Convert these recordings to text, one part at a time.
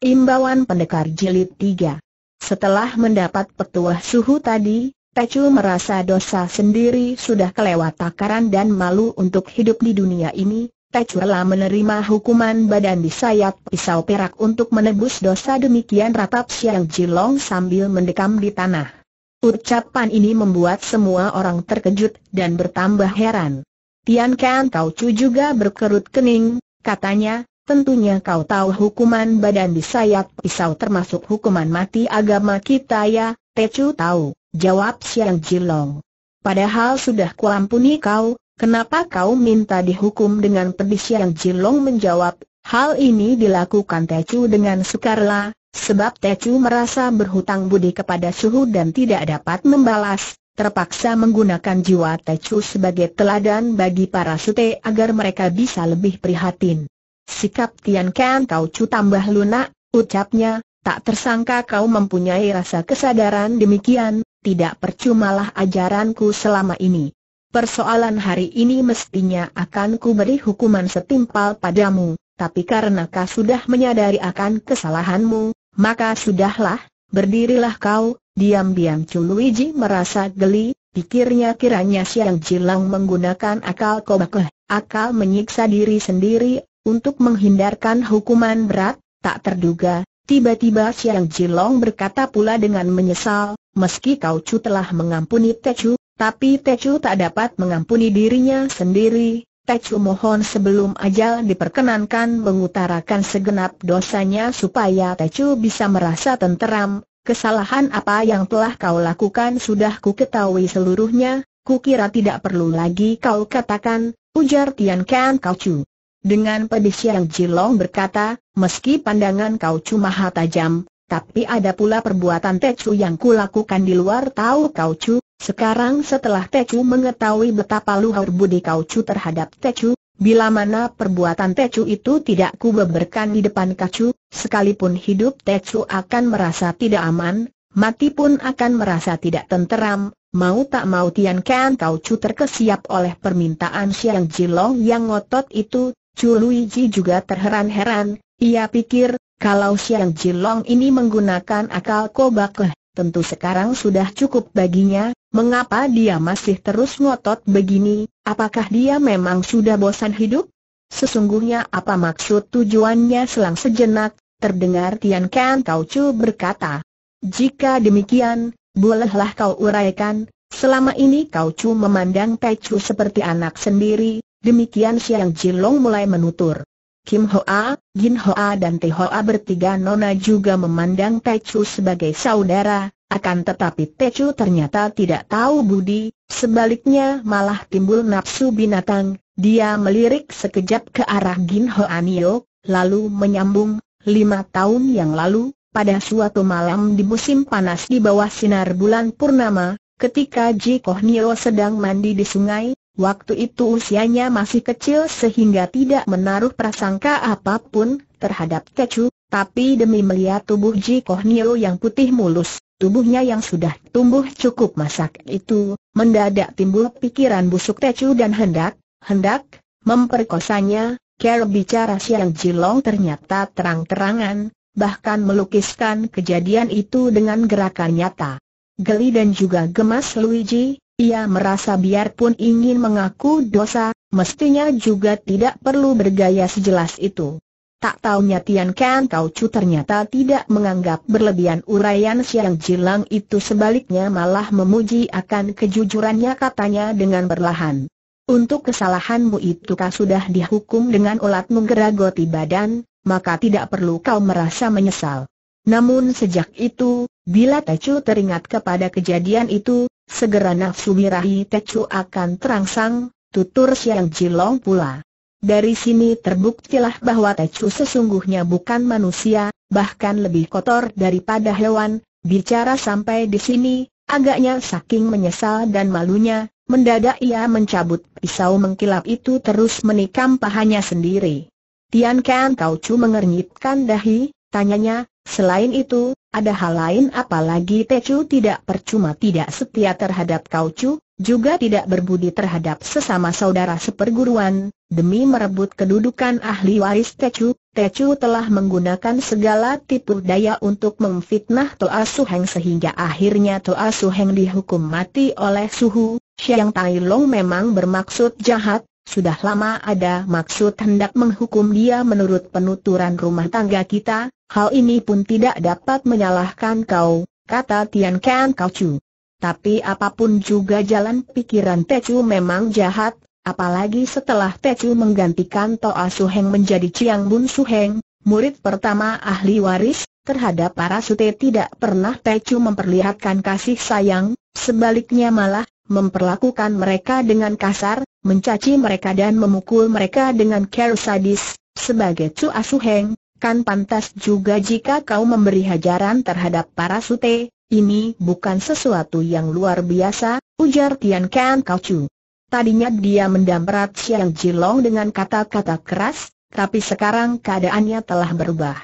Imbauan Pendekar Jilid 3 Setelah mendapat petuah suhu tadi, Pecu merasa dosa sendiri sudah kelewat takaran dan malu untuk hidup di dunia ini. Pecu rela menerima hukuman badan disayat pisau perak untuk menebus dosa demikian ratap Xiao Jilong sambil mendekam di tanah. Ucapan ini membuat semua orang terkejut dan bertambah heran. Tian Kan Kau Chu juga berkerut kening, katanya, Tentunya kau tahu hukuman badan disayat pisau termasuk hukuman mati agama kita ya, Tecu tahu, jawab Siang Jilong. Padahal sudah kuampuni kau, kenapa kau minta dihukum dengan pedis Siang Jilong menjawab, hal ini dilakukan Tecu dengan sukarela, Sebab Tecu merasa berhutang budi kepada Suhu dan tidak dapat membalas, terpaksa menggunakan jiwa Tecu sebagai teladan bagi para sute agar mereka bisa lebih prihatin. Sikap Tian Kan Kau cu tambah lunak, ucapnya, tak tersangka kau mempunyai rasa kesadaran demikian, tidak percumalah ajaranku selama ini. Persoalan hari ini mestinya akan ku beri hukuman setimpal padamu, tapi karena kau sudah menyadari akan kesalahanmu, maka sudahlah, berdirilah kau, diam-diam Luigi merasa geli, Pikirnya kiranya Siang Jilang menggunakan akal kobakeh, akal menyiksa diri sendiri untuk menghindarkan hukuman berat, tak terduga, tiba-tiba Siang Jilong berkata pula dengan menyesal, meski Kau Chu telah mengampuni Te Chu, tapi Te Chu tak dapat mengampuni dirinya sendiri. Te Chu mohon sebelum ajal diperkenankan mengutarakan segenap dosanya supaya Te Chu bisa merasa tenteram. Kesalahan apa yang telah kau lakukan sudah ku ketahui seluruhnya, Ku kira tidak perlu lagi kau katakan, ujar Tian Kan Kau Chu. Dengan pedih Siang jilong berkata, meski pandangan kau cuma tajam, tapi ada pula perbuatan Tecu yang kulakukan di luar tahu kau cu. Sekarang setelah Tecu mengetahui betapa luhur budi kau cu terhadap Tecu, bila mana perbuatan Tecu itu tidak kubeberkan di depan kacu, sekalipun hidup Tecu akan merasa tidak aman, mati pun akan merasa tidak tenteram, Mau tak mau Tian Kan Kau Chu terkesiap oleh permintaan Siang Jilong yang ngotot itu, Chu Chuluiji juga terheran-heran, ia pikir, kalau Xiang Jilong ini menggunakan akal kobake, tentu sekarang sudah cukup baginya, mengapa dia masih terus ngotot begini, apakah dia memang sudah bosan hidup? Sesungguhnya apa maksud tujuannya selang sejenak, terdengar Tian Kan Kau Chu berkata. Jika demikian, bolehlah kau uraikan, selama ini Kau Chu memandang Pei Chu seperti anak sendiri, Demikian Siang Cilong mulai menutur. Kim Hoa, Jin Hoa dan Te Hoa bertiga nona juga memandang Techu sebagai saudara, akan tetapi Techu ternyata tidak tahu budi, sebaliknya malah timbul nafsu binatang, dia melirik sekejap ke arah Jin Hoa Nio, lalu menyambung, lima tahun yang lalu, pada suatu malam di musim panas di bawah sinar bulan purnama, ketika Ji Koh Nio sedang mandi di sungai, Waktu itu usianya masih kecil sehingga tidak menaruh prasangka apapun terhadap Tecu, tapi demi melihat tubuh Ji Koh yang putih mulus, tubuhnya yang sudah tumbuh cukup masak itu, mendadak timbul pikiran busuk Tecu dan hendak, hendak, memperkosanya, Care bicara Siang Jilong ternyata terang-terangan, bahkan melukiskan kejadian itu dengan gerakan nyata. Geli dan juga gemas Luigi, ia merasa biarpun ingin mengaku dosa, mestinya juga tidak perlu bergaya sejelas itu. Tak taunya Tian Kan Kau Chu ternyata tidak menganggap berlebihan urayan Siang Jilang itu sebaliknya malah memuji akan kejujurannya katanya dengan berlahan. Untuk kesalahanmu itu kau sudah dihukum dengan ulat menggeragoti badan, maka tidak perlu kau merasa menyesal. Namun sejak itu, bila Tecu teringat kepada kejadian itu, Segera nafsu birahi Tecu akan terangsang, tutur Siang Cilong pula. Dari sini terbuktilah bahwa Tecu sesungguhnya bukan manusia, bahkan lebih kotor daripada hewan, bicara sampai di sini, agaknya saking menyesal dan malunya, mendadak ia mencabut pisau mengkilap itu terus menikam pahanya sendiri. Tian Kan Kau Chu mengernyitkan dahi, tanyanya, selain itu, ada hal lain apalagi Tecu tidak percuma tidak setia terhadap Kau juga tidak berbudi terhadap sesama saudara seperguruan, demi merebut kedudukan ahli waris Tecu, Tecu telah menggunakan segala tipu daya untuk memfitnah Toa Suheng sehingga akhirnya Toa Suheng dihukum mati oleh Suhu, Siang Tai Long memang bermaksud jahat, sudah lama ada maksud hendak menghukum dia menurut penuturan rumah tangga kita, Hal ini pun tidak dapat menyalahkan kau, kata Tian Kan Kau Chu. Tapi apapun juga jalan pikiran Chu memang jahat, apalagi setelah Chu menggantikan Toa Su Heng menjadi Chiang Bun Heng, murid pertama ahli waris, terhadap para sute tidak pernah Chu memperlihatkan kasih sayang, sebaliknya malah, memperlakukan mereka dengan kasar, mencaci mereka dan memukul mereka dengan care sadis, sebagai Chu Asuheng, kan pantas juga jika kau memberi hajaran terhadap para sute, ini bukan sesuatu yang luar biasa, ujar Tian Kan Kau Chu. Tadinya dia mendamrat Xiang Jilong dengan kata-kata keras, tapi sekarang keadaannya telah berubah.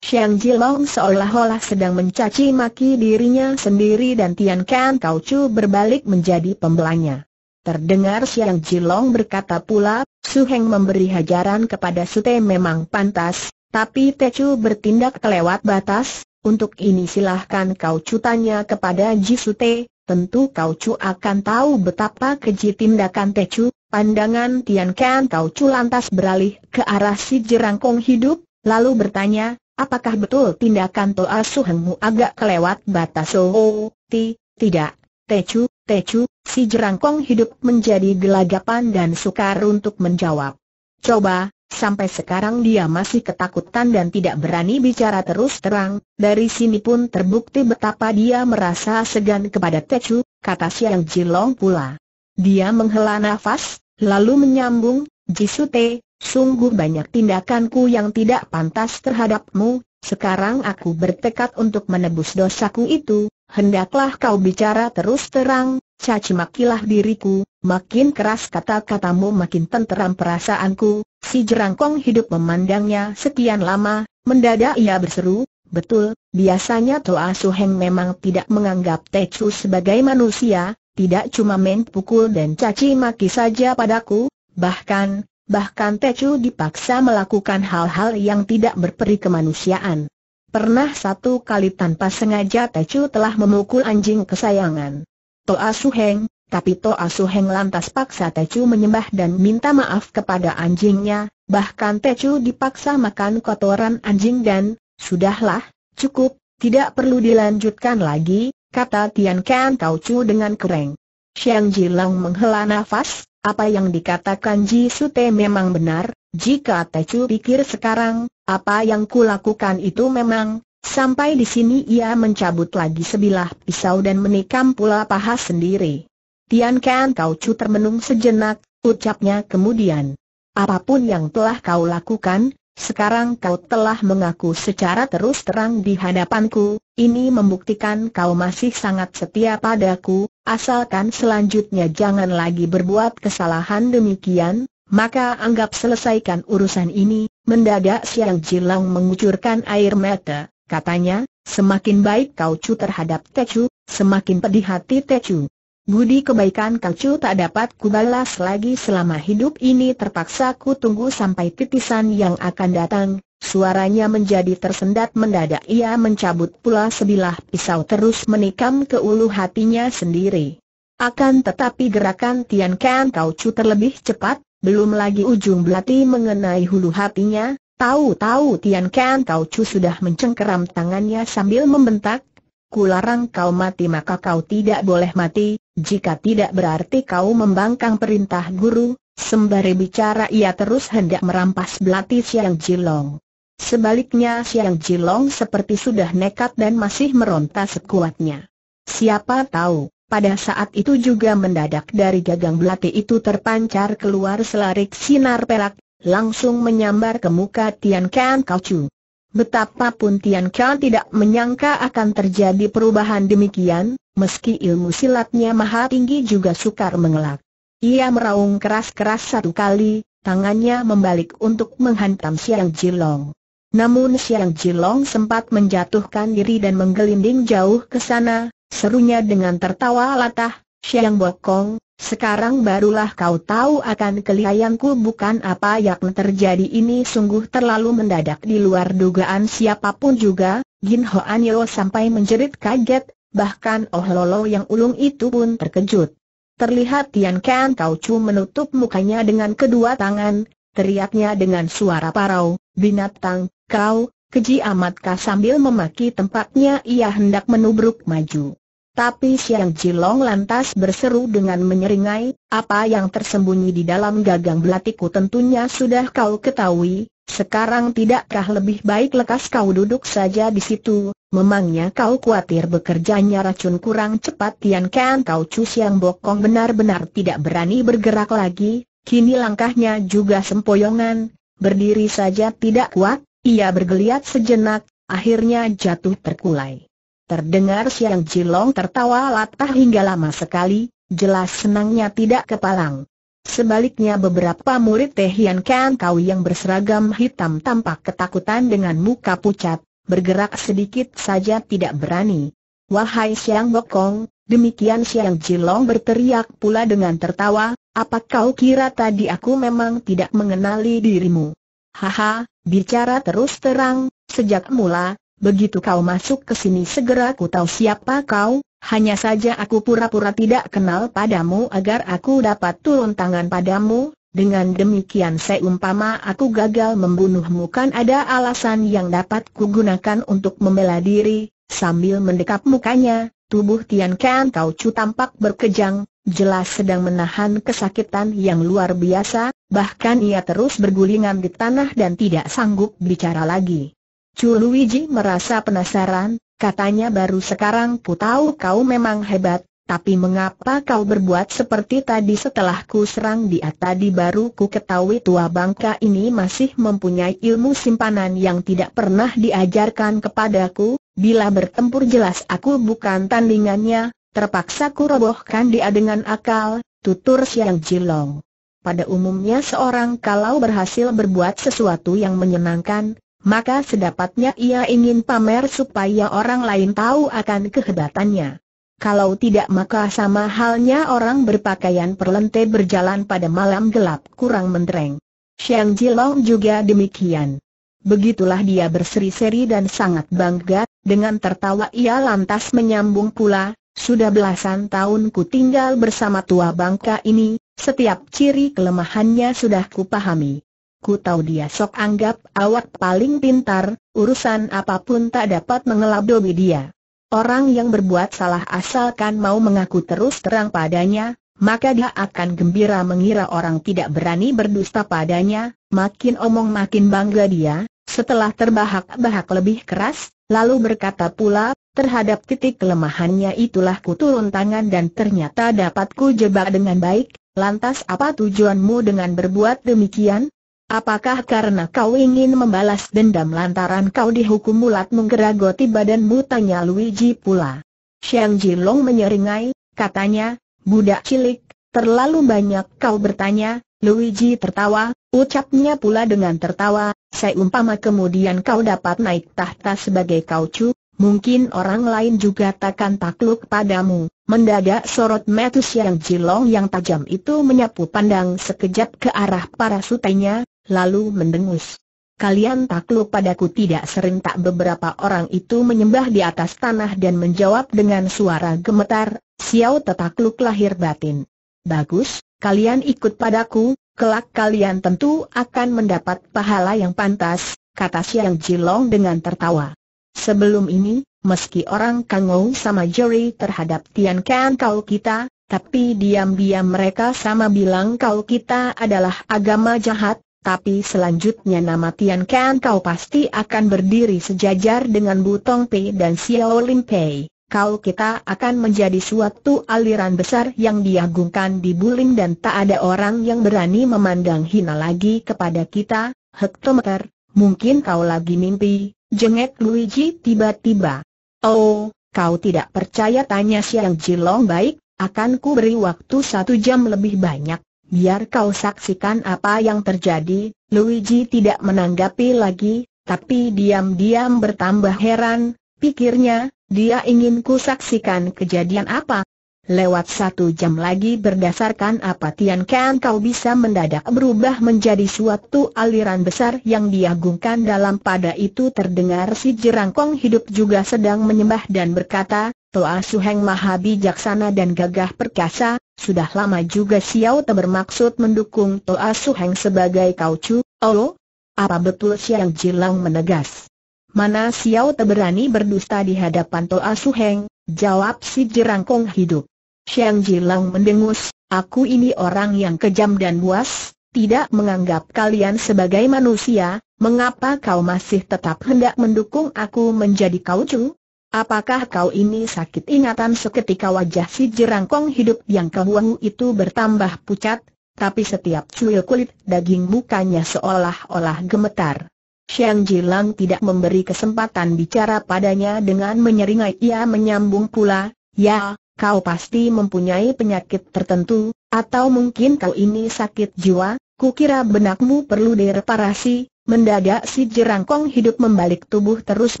Xiang Jilong seolah-olah sedang mencaci maki dirinya sendiri dan Tian Kan Kau Chu berbalik menjadi pembelanya. Terdengar Xiang Jilong berkata pula, Su Heng memberi hajaran kepada Sute memang pantas, tapi Tecu bertindak kelewat batas, untuk ini silahkan kau cutanya kepada Jisute, tentu kau cu akan tahu betapa keji tindakan Tecu, pandangan Tian Kan kau cu lantas beralih ke arah si jerangkong hidup, lalu bertanya, apakah betul tindakan Toa Suhengmu agak kelewat batas oh, ti, tidak, Tecu, Tecu, si jerangkong hidup menjadi gelagapan dan sukar untuk menjawab. Coba, Sampai sekarang dia masih ketakutan dan tidak berani bicara terus terang, dari sini pun terbukti betapa dia merasa segan kepada Tecu, kata Siang Jilong pula. Dia menghela nafas, lalu menyambung, Jisute, sungguh banyak tindakanku yang tidak pantas terhadapmu, sekarang aku bertekad untuk menebus dosaku itu, hendaklah kau bicara terus terang, Caci makilah diriku, makin keras kata-katamu makin tenteram perasaanku, si jerangkong hidup memandangnya sekian lama, mendadak ia berseru, betul, biasanya Toa Suheng memang tidak menganggap Techu sebagai manusia, tidak cuma main pukul dan caci maki saja padaku, bahkan, bahkan Techu dipaksa melakukan hal-hal yang tidak berperi kemanusiaan. Pernah satu kali tanpa sengaja Techu telah memukul anjing kesayangan. Toa Suheng, tapi Toa Suheng lantas paksa Tecu menyembah dan minta maaf kepada anjingnya, bahkan Tecu dipaksa makan kotoran anjing dan, sudahlah, cukup, tidak perlu dilanjutkan lagi, kata Tian Kan Kau Chu dengan kereng. Xiang Jilang menghela nafas, apa yang dikatakan Ji Sute memang benar, jika Tecu pikir sekarang, apa yang kulakukan itu memang, Sampai di sini ia mencabut lagi sebilah pisau dan menikam pula paha sendiri. Tian Kan Kau Chu termenung sejenak, ucapnya kemudian. Apapun yang telah kau lakukan, sekarang kau telah mengaku secara terus terang di hadapanku, ini membuktikan kau masih sangat setia padaku, asalkan selanjutnya jangan lagi berbuat kesalahan demikian, maka anggap selesaikan urusan ini, mendadak siang Jilang mengucurkan air mata. Katanya, semakin baik kau Chu terhadap Tecu, semakin pedih hati Tecu. Budi kebaikan kau Chu tak dapat kubalas lagi selama hidup ini terpaksa ku tunggu sampai titisan yang akan datang. Suaranya menjadi tersendat mendadak ia mencabut pula sebilah pisau terus menikam ke ulu hatinya sendiri. Akan tetapi gerakan Tian Kan Chu terlebih cepat, belum lagi ujung belati mengenai hulu hatinya, Tahu-tahu Tian Kan Kau Chu sudah mencengkeram tangannya sambil membentak, Kularang kau mati maka kau tidak boleh mati, jika tidak berarti kau membangkang perintah guru, sembari bicara ia terus hendak merampas belati Siang Jilong. Sebaliknya Siang Jilong seperti sudah nekat dan masih meronta sekuatnya. Siapa tahu, pada saat itu juga mendadak dari gagang belati itu terpancar keluar selarik sinar perak langsung menyambar ke muka Tian Kan Kau Chu. Betapapun Tian Kan tidak menyangka akan terjadi perubahan demikian, meski ilmu silatnya maha tinggi juga sukar mengelak. Ia meraung keras-keras satu kali, tangannya membalik untuk menghantam Siang Jilong. Namun Siang Jilong sempat menjatuhkan diri dan menggelinding jauh ke sana, serunya dengan tertawa latah, Siang Bokong, sekarang barulah kau tahu akan kelihayanku bukan apa yang terjadi ini sungguh terlalu mendadak di luar dugaan siapapun juga, Jin Hoan Yo sampai menjerit kaget, bahkan Oh Lolo yang ulung itu pun terkejut. Terlihat Tian Kan Kau Chu menutup mukanya dengan kedua tangan, teriaknya dengan suara parau, binatang, kau, keji amatkah sambil memaki tempatnya ia hendak menubruk maju. Tapi Siang Cilong lantas berseru dengan menyeringai, apa yang tersembunyi di dalam gagang belatiku tentunya sudah kau ketahui, sekarang tidakkah lebih baik lekas kau duduk saja di situ, memangnya kau khawatir bekerjanya racun kurang cepat Tian Kan Kau Chu Siang Bokong benar-benar tidak berani bergerak lagi, kini langkahnya juga sempoyongan, berdiri saja tidak kuat, ia bergeliat sejenak, akhirnya jatuh terkulai. Terdengar Siang Cilong tertawa latah hingga lama sekali, jelas senangnya tidak kepalang. Sebaliknya beberapa murid Teh Hian Kan Kau yang berseragam hitam tampak ketakutan dengan muka pucat, bergerak sedikit saja tidak berani. Wahai Siang Bokong, demikian Siang Cilong berteriak pula dengan tertawa, apa kau kira tadi aku memang tidak mengenali dirimu? Haha, bicara terus terang, sejak mula, Begitu kau masuk ke sini segera ku tahu siapa kau, hanya saja aku pura-pura tidak kenal padamu agar aku dapat turun tangan padamu, dengan demikian seumpama aku gagal membunuhmu kan ada alasan yang dapat kugunakan untuk membela diri, sambil mendekap mukanya, tubuh Tian Kan Kau cu tampak berkejang, jelas sedang menahan kesakitan yang luar biasa, bahkan ia terus bergulingan di tanah dan tidak sanggup bicara lagi. Chu Luigi merasa penasaran, katanya baru sekarang ku tahu kau memang hebat, tapi mengapa kau berbuat seperti tadi setelah ku serang dia tadi baru ku ketahui tua bangka ini masih mempunyai ilmu simpanan yang tidak pernah diajarkan kepadaku, bila bertempur jelas aku bukan tandingannya, terpaksa ku robohkan dia dengan akal, tutur Siang Jilong. Pada umumnya seorang kalau berhasil berbuat sesuatu yang menyenangkan, maka sedapatnya ia ingin pamer supaya orang lain tahu akan kehebatannya. Kalau tidak maka sama halnya orang berpakaian perlente berjalan pada malam gelap kurang mentereng. Xiang Jilong juga demikian. Begitulah dia berseri-seri dan sangat bangga, dengan tertawa ia lantas menyambung pula, sudah belasan tahun ku tinggal bersama tua bangka ini, setiap ciri kelemahannya sudah ku pahami. Aku tahu dia sok anggap awak paling pintar, urusan apapun tak dapat mengelabui dia. Orang yang berbuat salah asalkan mau mengaku terus terang padanya, maka dia akan gembira mengira orang tidak berani berdusta padanya, makin omong makin bangga dia, setelah terbahak-bahak lebih keras, lalu berkata pula, terhadap titik kelemahannya itulah ku turun tangan dan ternyata dapat ku jebak dengan baik, lantas apa tujuanmu dengan berbuat demikian? Apakah karena kau ingin membalas dendam lantaran kau dihukum mulat menggeragoti badanmu? Tanya Luigi pula. Xiang Jilong menyeringai, katanya, budak cilik, terlalu banyak kau bertanya, Luigi tertawa, ucapnya pula dengan tertawa, saya umpama kemudian kau dapat naik tahta sebagai kaucu, mungkin orang lain juga takkan takluk padamu. Mendadak sorot metus yang jilong yang tajam itu menyapu pandang sekejap ke arah para sutenya, lalu mendengus. Kalian takluk padaku tidak serentak beberapa orang itu menyembah di atas tanah dan menjawab dengan suara gemetar, Siau tetakluk lahir batin. Bagus, kalian ikut padaku, kelak kalian tentu akan mendapat pahala yang pantas, kata Siang Jilong dengan tertawa. Sebelum ini, meski orang kango sama Jerry terhadap Tian Kan kau kita, tapi diam-diam mereka sama bilang kau kita adalah agama jahat, tapi selanjutnya nama Tian Kan kau pasti akan berdiri sejajar dengan Butong Pei dan Xiao Lin Pei. Kau kita akan menjadi suatu aliran besar yang diagungkan di Bulim dan tak ada orang yang berani memandang hina lagi kepada kita, hektometer, mungkin kau lagi mimpi, jengek Luigi tiba-tiba. Oh, kau tidak percaya tanya siang Jilong baik, akan ku beri waktu satu jam lebih banyak. Biar kau saksikan apa yang terjadi, Luigi tidak menanggapi lagi, tapi diam-diam bertambah heran, pikirnya, dia ingin ku saksikan kejadian apa. Lewat satu jam lagi berdasarkan apa Tian Kan kau bisa mendadak berubah menjadi suatu aliran besar yang diagungkan dalam pada itu terdengar si jerangkong hidup juga sedang menyembah dan berkata, Toa Suheng Maha Bijaksana dan Gagah Perkasa, sudah lama juga Xiao Te bermaksud mendukung Toa Su Heng sebagai cu, Olo? Oh, apa betul Xiang Jilang menegas? Mana Xiao Te berani berdusta di hadapan Toa Su Heng? jawab si jerangkong hidup. Xiang Jilang mendengus, aku ini orang yang kejam dan buas, tidak menganggap kalian sebagai manusia, mengapa kau masih tetap hendak mendukung aku menjadi cu? Apakah kau ini sakit ingatan seketika wajah si jerangkong hidup yang kehuahu itu bertambah pucat, tapi setiap cuil kulit daging mukanya seolah-olah gemetar. Xiang Jilang tidak memberi kesempatan bicara padanya dengan menyeringai ia menyambung pula, ya, kau pasti mempunyai penyakit tertentu, atau mungkin kau ini sakit jiwa, kukira benakmu perlu direparasi, mendadak si jerangkong hidup membalik tubuh terus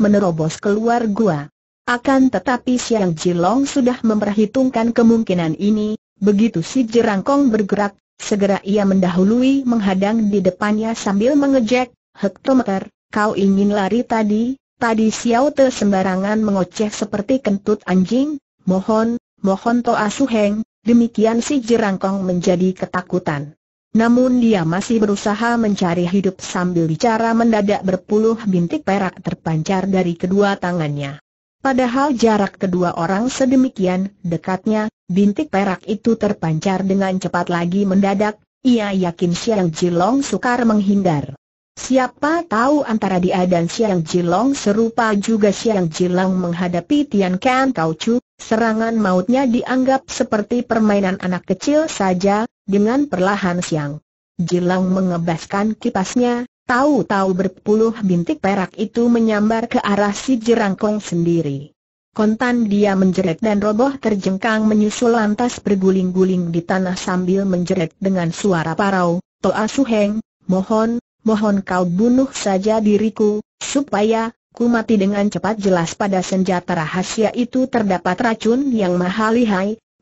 menerobos keluar gua. Akan tetapi Siang Cilong sudah memperhitungkan kemungkinan ini, begitu si jerangkong bergerak, segera ia mendahului menghadang di depannya sambil mengejek, Hektometer, kau ingin lari tadi? Tadi Xiao Te sembarangan mengoceh seperti kentut anjing, mohon, mohon Toa Suheng, demikian si jerangkong menjadi ketakutan. Namun dia masih berusaha mencari hidup sambil bicara mendadak berpuluh bintik perak terpancar dari kedua tangannya. Padahal jarak kedua orang sedemikian dekatnya, bintik perak itu terpancar dengan cepat lagi mendadak, ia yakin Siang Jilong sukar menghindar. Siapa tahu antara dia dan Siang Jilong serupa juga Siang Jilong menghadapi Tian Kan Kau Chu, serangan mautnya dianggap seperti permainan anak kecil saja, dengan perlahan Siang. Jilong mengebaskan kipasnya, Tahu-tahu berpuluh bintik perak itu menyambar ke arah si jerangkong sendiri. Kontan dia menjerit dan roboh terjengkang menyusul lantas berguling-guling di tanah sambil menjerit dengan suara parau, Toa Suheng, mohon, mohon kau bunuh saja diriku, supaya, ku mati dengan cepat jelas pada senjata rahasia itu terdapat racun yang mahal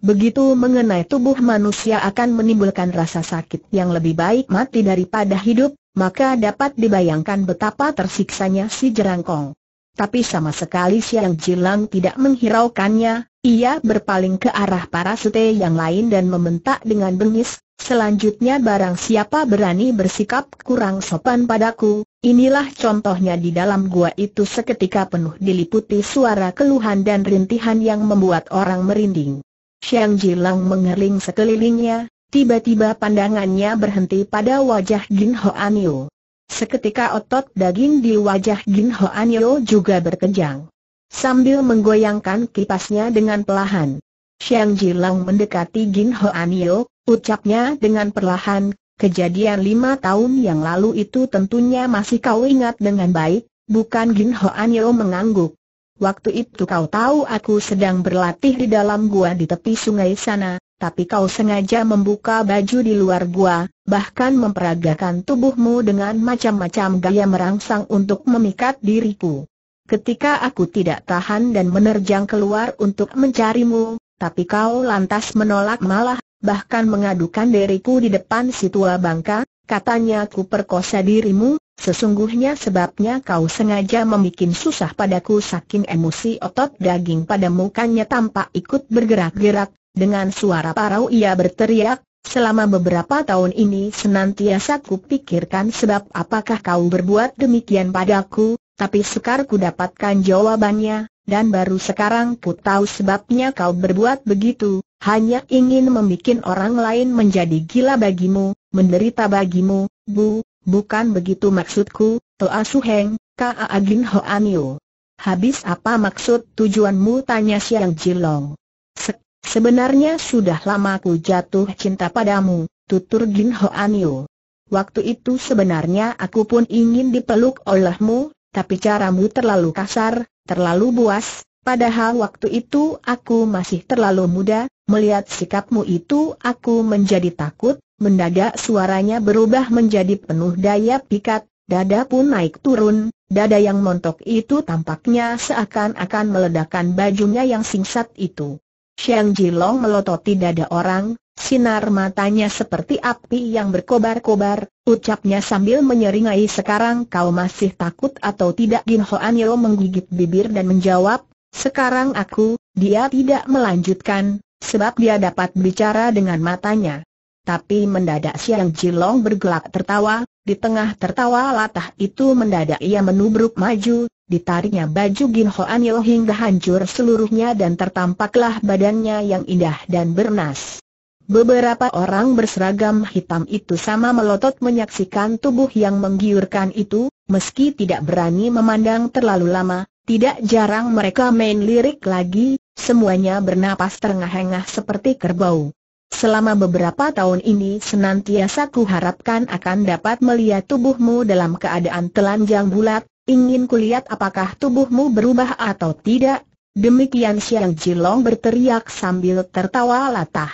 Begitu mengenai tubuh manusia akan menimbulkan rasa sakit yang lebih baik mati daripada hidup, maka dapat dibayangkan betapa tersiksanya si jerangkong. Tapi sama sekali Siang Jilang tidak menghiraukannya, ia berpaling ke arah para sete yang lain dan membentak dengan bengis, selanjutnya barang siapa berani bersikap kurang sopan padaku, inilah contohnya di dalam gua itu seketika penuh diliputi suara keluhan dan rintihan yang membuat orang merinding. Siang Jilang mengerling sekelilingnya, Tiba-tiba pandangannya berhenti pada wajah Jin Ho Yo. Seketika otot daging di wajah Jin Ho Yo juga berkejang. Sambil menggoyangkan kipasnya dengan pelahan, Xiang Jilang mendekati Jin Ho Yo, ucapnya dengan perlahan, kejadian lima tahun yang lalu itu tentunya masih kau ingat dengan baik, bukan Jin Ho Yo mengangguk. Waktu itu kau tahu aku sedang berlatih di dalam gua di tepi sungai sana, tapi kau sengaja membuka baju di luar gua, bahkan memperagakan tubuhmu dengan macam-macam gaya merangsang untuk memikat diriku. Ketika aku tidak tahan dan menerjang keluar untuk mencarimu, tapi kau lantas menolak malah, bahkan mengadukan diriku di depan si tua bangka, katanya ku perkosa dirimu, sesungguhnya sebabnya kau sengaja membuat susah padaku saking emosi otot daging pada mukanya tampak ikut bergerak-gerak, dengan suara parau ia berteriak, Selama beberapa tahun ini senantiasa kupikirkan sebab apakah kau berbuat demikian padaku, tapi sekarang ku dapatkan jawabannya, dan baru sekarang ku tahu sebabnya kau berbuat begitu, hanya ingin membuat orang lain menjadi gila bagimu, menderita bagimu, bu, bukan begitu maksudku, Toa Suheng, Ka Agin Ho Anio. Habis apa maksud tujuanmu tanya Siang Jilong? Sek Sebenarnya sudah lama ku jatuh cinta padamu, tutur Jin An Yu. Waktu itu sebenarnya aku pun ingin dipeluk olehmu, tapi caramu terlalu kasar, terlalu buas, padahal waktu itu aku masih terlalu muda, melihat sikapmu itu aku menjadi takut, mendadak suaranya berubah menjadi penuh daya pikat, dada pun naik turun, dada yang montok itu tampaknya seakan-akan meledakkan bajunya yang singkat itu. Xiang Jilong melototi dada orang, sinar matanya seperti api yang berkobar-kobar, ucapnya sambil menyeringai sekarang kau masih takut atau tidak Gin Hoan Yeo menggigit bibir dan menjawab, sekarang aku, dia tidak melanjutkan, sebab dia dapat bicara dengan matanya. Tapi mendadak Siang Jilong bergelak tertawa, di tengah tertawa latah itu mendadak ia menubruk maju, Ditariknya baju Gin anil hingga hancur seluruhnya dan tertampaklah badannya yang indah dan bernas. Beberapa orang berseragam hitam itu sama melotot menyaksikan tubuh yang menggiurkan itu, meski tidak berani memandang terlalu lama, tidak jarang mereka main lirik lagi, semuanya bernapas terengah-engah seperti kerbau. Selama beberapa tahun ini senantiasa kuharapkan akan dapat melihat tubuhmu dalam keadaan telanjang bulat, ingin kulihat apakah tubuhmu berubah atau tidak. Demikian Siang Jilong berteriak sambil tertawa latah.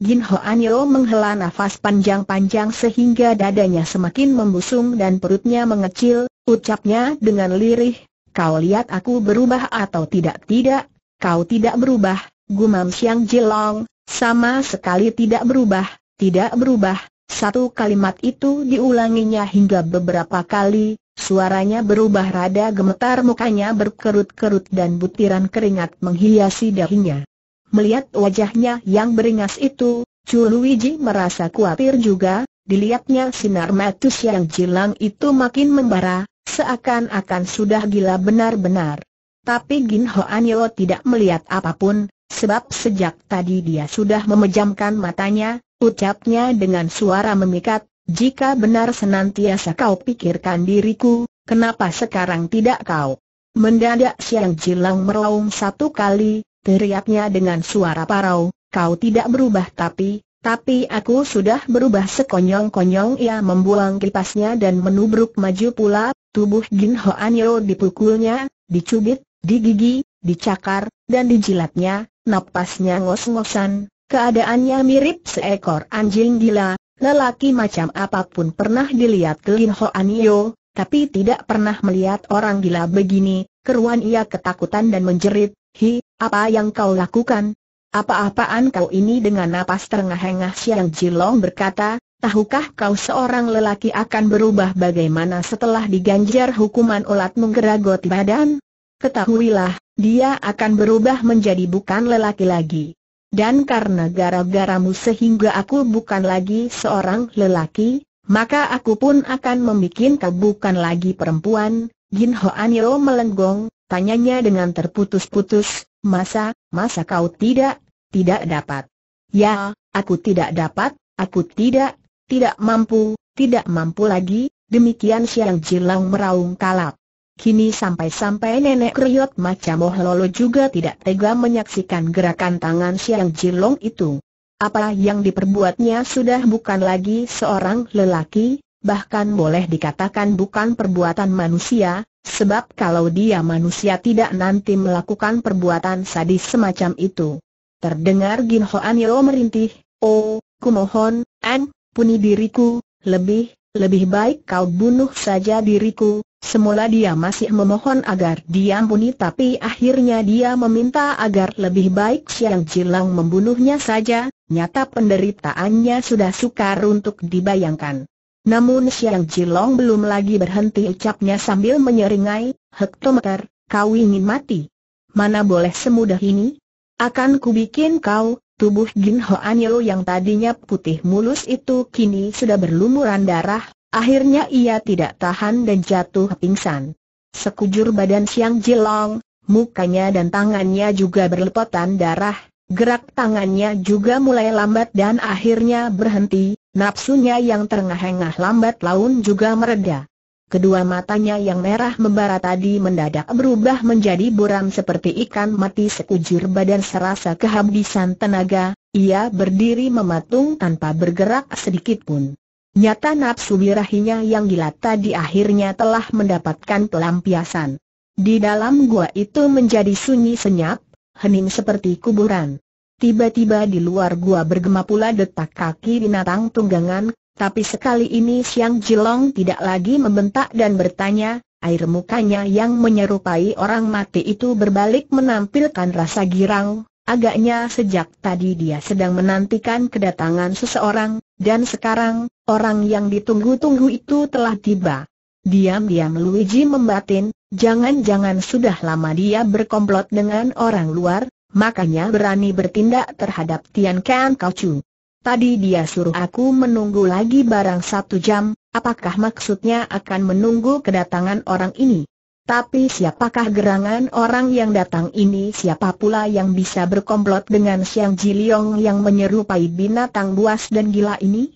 Jin Ho Yo menghela nafas panjang-panjang sehingga dadanya semakin membusung dan perutnya mengecil, ucapnya dengan lirih, kau lihat aku berubah atau tidak-tidak, kau tidak berubah, gumam Siang Jilong, sama sekali tidak berubah, tidak berubah, satu kalimat itu diulanginya hingga beberapa kali, Suaranya berubah rada gemetar mukanya berkerut-kerut dan butiran keringat menghiasi dahinya. Melihat wajahnya yang beringas itu, Chu Luigi merasa khawatir juga, dilihatnya sinar metus yang jilang itu makin membara, seakan-akan sudah gila benar-benar. Tapi Gin Ho Yo tidak melihat apapun, sebab sejak tadi dia sudah memejamkan matanya, ucapnya dengan suara memikat, jika benar senantiasa kau pikirkan diriku, kenapa sekarang tidak kau? Mendadak siang jilang meraung satu kali, teriaknya dengan suara parau, kau tidak berubah tapi, tapi aku sudah berubah sekonyong-konyong ia membuang kipasnya dan menubruk maju pula, tubuh Jin Ho Yeo dipukulnya, dicubit, digigi, dicakar, dan dijilatnya, napasnya ngos-ngosan, keadaannya mirip seekor anjing gila, Lelaki macam apapun pernah dilihat ke Lin Ho Anio, tapi tidak pernah melihat orang gila begini, keruan ia ketakutan dan menjerit, Hi, apa yang kau lakukan? Apa-apaan kau ini dengan napas terengah-engah Siang Jilong berkata, tahukah kau seorang lelaki akan berubah bagaimana setelah diganjar hukuman ulat menggeragot badan? Ketahuilah, dia akan berubah menjadi bukan lelaki lagi. Dan karena gara-garamu sehingga aku bukan lagi seorang lelaki, maka aku pun akan membuat kau bukan lagi perempuan. Jin Aniro melenggong, tanyanya dengan terputus-putus, masa, masa kau tidak, tidak dapat. Ya, aku tidak dapat, aku tidak, tidak mampu, tidak mampu lagi, demikian siang jilang meraung kalap. Kini sampai-sampai nenek Kriot macam lolo juga tidak tega menyaksikan gerakan tangan Siang Jilong itu. Apa yang diperbuatnya sudah bukan lagi seorang lelaki, bahkan boleh dikatakan bukan perbuatan manusia, sebab kalau dia manusia tidak nanti melakukan perbuatan sadis semacam itu. Terdengar Gin Hoan Yo merintih, Oh, kumohon, An, puni diriku, lebih, lebih baik kau bunuh saja diriku. Semula dia masih memohon agar diampuni tapi akhirnya dia meminta agar lebih baik Siang Jilang membunuhnya saja, nyata penderitaannya sudah sukar untuk dibayangkan. Namun Siang jilang belum lagi berhenti ucapnya sambil menyeringai, Hektometer, kau ingin mati? Mana boleh semudah ini? Akan kubikin kau, Tubuh Jin Ho Anilo yang tadinya putih mulus itu kini sudah berlumuran darah, akhirnya ia tidak tahan dan jatuh pingsan. Sekujur badan Siang Jilong, mukanya dan tangannya juga berlepotan darah, gerak tangannya juga mulai lambat dan akhirnya berhenti, nafsunya yang terengah-engah lambat laun juga mereda kedua matanya yang merah membara tadi mendadak berubah menjadi buram seperti ikan mati sekujur badan serasa kehabisan tenaga, ia berdiri mematung tanpa bergerak sedikit pun. Nyata nafsu birahinya yang gila tadi akhirnya telah mendapatkan pelampiasan. Di dalam gua itu menjadi sunyi senyap, hening seperti kuburan. Tiba-tiba di luar gua bergema pula detak kaki binatang tunggangan, tapi sekali ini Siang Jilong tidak lagi membentak dan bertanya, air mukanya yang menyerupai orang mati itu berbalik menampilkan rasa girang, agaknya sejak tadi dia sedang menantikan kedatangan seseorang, dan sekarang, orang yang ditunggu-tunggu itu telah tiba. Diam-diam Luigi membatin, jangan-jangan sudah lama dia berkomplot dengan orang luar, makanya berani bertindak terhadap Tian Kan Kau Chu. Tadi dia suruh aku menunggu lagi barang satu jam, apakah maksudnya akan menunggu kedatangan orang ini? Tapi siapakah gerangan orang yang datang ini siapa pula yang bisa berkomplot dengan Siang Jiliong yang menyerupai binatang buas dan gila ini?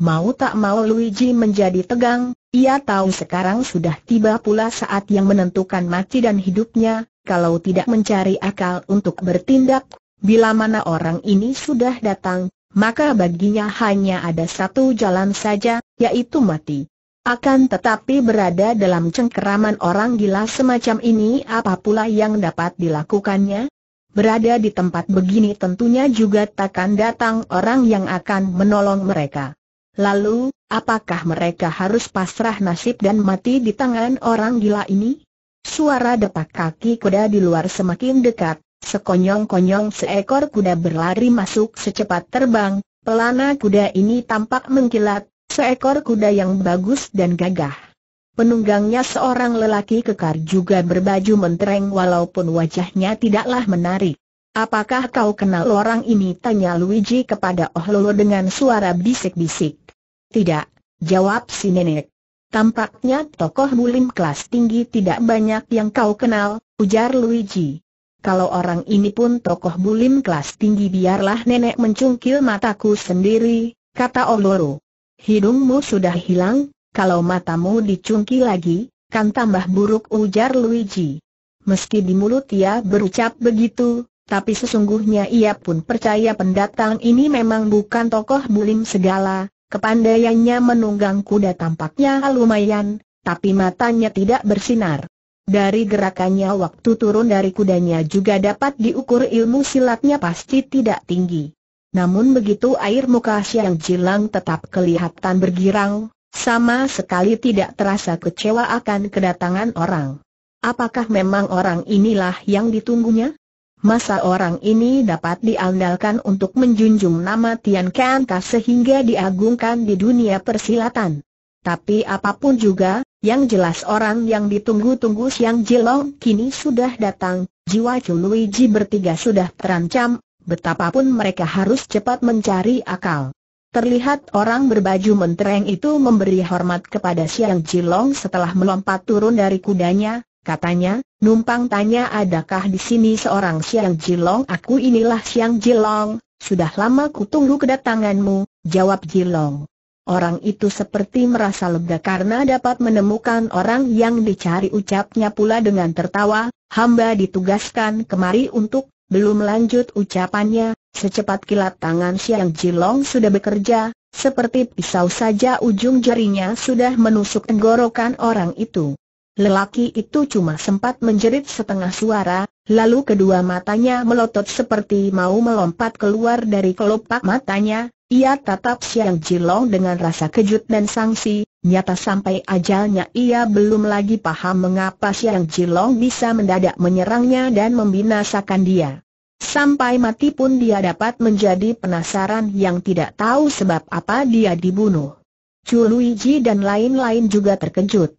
Mau tak mau Luigi menjadi tegang, ia tahu sekarang sudah tiba pula saat yang menentukan mati dan hidupnya, kalau tidak mencari akal untuk bertindak, bila mana orang ini sudah datang, maka baginya hanya ada satu jalan saja, yaitu mati. Akan tetapi berada dalam cengkeraman orang gila semacam ini apa pula yang dapat dilakukannya? Berada di tempat begini tentunya juga takkan datang orang yang akan menolong mereka. Lalu, apakah mereka harus pasrah nasib dan mati di tangan orang gila ini? Suara detak kaki kuda di luar semakin dekat, Sekonyong-konyong seekor kuda berlari masuk secepat terbang, pelana kuda ini tampak mengkilat, seekor kuda yang bagus dan gagah. Penunggangnya seorang lelaki kekar juga berbaju mentereng walaupun wajahnya tidaklah menarik. Apakah kau kenal orang ini? Tanya Luigi kepada Oh Lolo dengan suara bisik-bisik. Tidak, jawab si nenek. Tampaknya tokoh bulim kelas tinggi tidak banyak yang kau kenal, ujar Luigi. Kalau orang ini pun tokoh bulim kelas tinggi biarlah nenek mencungkil mataku sendiri, kata Oloro. Hidungmu sudah hilang, kalau matamu dicungkil lagi, kan tambah buruk ujar Luigi. Meski di mulut ia berucap begitu, tapi sesungguhnya ia pun percaya pendatang ini memang bukan tokoh bulim segala, kepandaiannya menunggang kuda tampaknya lumayan, tapi matanya tidak bersinar. Dari gerakannya waktu turun dari kudanya juga dapat diukur ilmu silatnya pasti tidak tinggi. Namun begitu air muka Siang Jilang tetap kelihatan bergirang, sama sekali tidak terasa kecewa akan kedatangan orang. Apakah memang orang inilah yang ditunggunya? Masa orang ini dapat diandalkan untuk menjunjung nama Tian Kanta sehingga diagungkan di dunia persilatan. Tapi apapun juga, yang jelas orang yang ditunggu-tunggu Siang Jilong kini sudah datang, jiwa Chuluiji bertiga sudah terancam, betapapun mereka harus cepat mencari akal. Terlihat orang berbaju mentereng itu memberi hormat kepada Siang Jilong setelah melompat turun dari kudanya, katanya, numpang tanya adakah di sini seorang Siang Jilong aku inilah Siang Jilong, sudah lama ku tunggu kedatanganmu, jawab Jilong. Orang itu seperti merasa lega karena dapat menemukan orang yang dicari ucapnya pula dengan tertawa, hamba ditugaskan kemari untuk, belum lanjut ucapannya, secepat kilat tangan Siang Jilong sudah bekerja, seperti pisau saja ujung jarinya sudah menusuk tenggorokan orang itu. Lelaki itu cuma sempat menjerit setengah suara, lalu kedua matanya melotot seperti mau melompat keluar dari kelopak matanya, ia tatap Siang Cilong dengan rasa kejut dan sangsi, nyata sampai ajalnya ia belum lagi paham mengapa Siang Cilong bisa mendadak menyerangnya dan membinasakan dia. Sampai mati pun dia dapat menjadi penasaran yang tidak tahu sebab apa dia dibunuh. Chu Luigi dan lain-lain juga terkejut.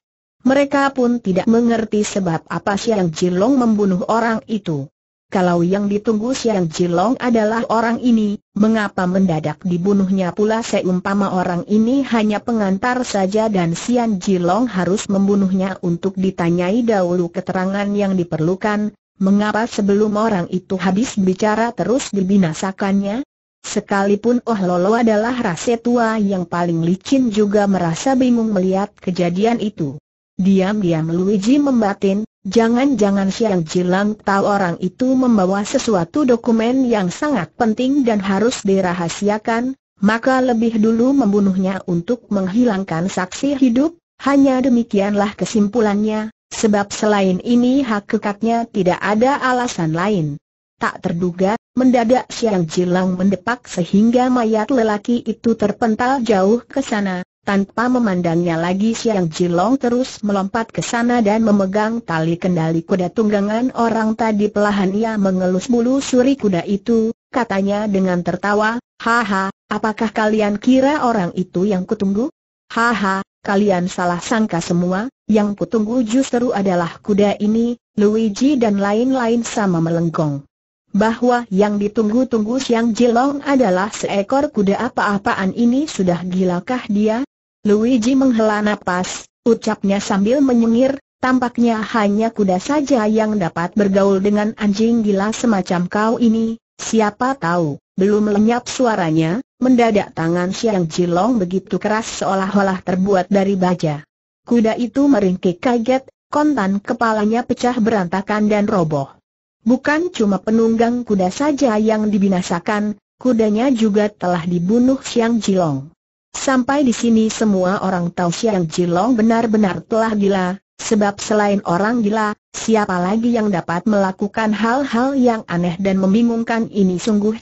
Mereka pun tidak mengerti sebab apa Siang Cilong membunuh orang itu. Kalau yang ditunggu Siang Jilong adalah orang ini, mengapa mendadak dibunuhnya pula seumpama orang ini hanya pengantar saja dan Siang Jilong harus membunuhnya untuk ditanyai dahulu keterangan yang diperlukan, mengapa sebelum orang itu habis bicara terus dibinasakannya? Sekalipun Oh Lolo adalah rase tua yang paling licin juga merasa bingung melihat kejadian itu. Diam-diam Luigi membatin, Jangan-jangan Siang Jilang tahu orang itu membawa sesuatu dokumen yang sangat penting dan harus dirahasiakan, maka lebih dulu membunuhnya untuk menghilangkan saksi hidup, hanya demikianlah kesimpulannya, sebab selain ini hakikatnya tidak ada alasan lain. Tak terduga, mendadak Siang Jilang mendepak sehingga mayat lelaki itu terpental jauh ke sana, tanpa memandangnya lagi Siang Jilong terus melompat ke sana dan memegang tali kendali kuda tunggangan orang tadi pelahan ia mengelus bulu suri kuda itu, katanya dengan tertawa, Haha, apakah kalian kira orang itu yang kutunggu? Haha, kalian salah sangka semua, yang kutunggu justru adalah kuda ini, Luigi dan lain-lain sama melengkung. bahwa yang ditunggu-tunggu Siang Jilong adalah seekor kuda apa-apaan ini sudah gilakah dia, Luigi menghela nafas, ucapnya sambil menyengir, tampaknya hanya kuda saja yang dapat bergaul dengan anjing gila semacam kau ini, siapa tahu, belum lenyap suaranya, mendadak tangan Siang Jilong begitu keras seolah-olah terbuat dari baja. Kuda itu meringkik kaget, kontan kepalanya pecah berantakan dan roboh. Bukan cuma penunggang kuda saja yang dibinasakan, kudanya juga telah dibunuh Siang Jilong. Sampai di sini semua orang tahu siang Jilong benar-benar telah gila, sebab selain orang gila, siapa lagi yang dapat melakukan hal-hal yang aneh dan membingungkan ini sungguh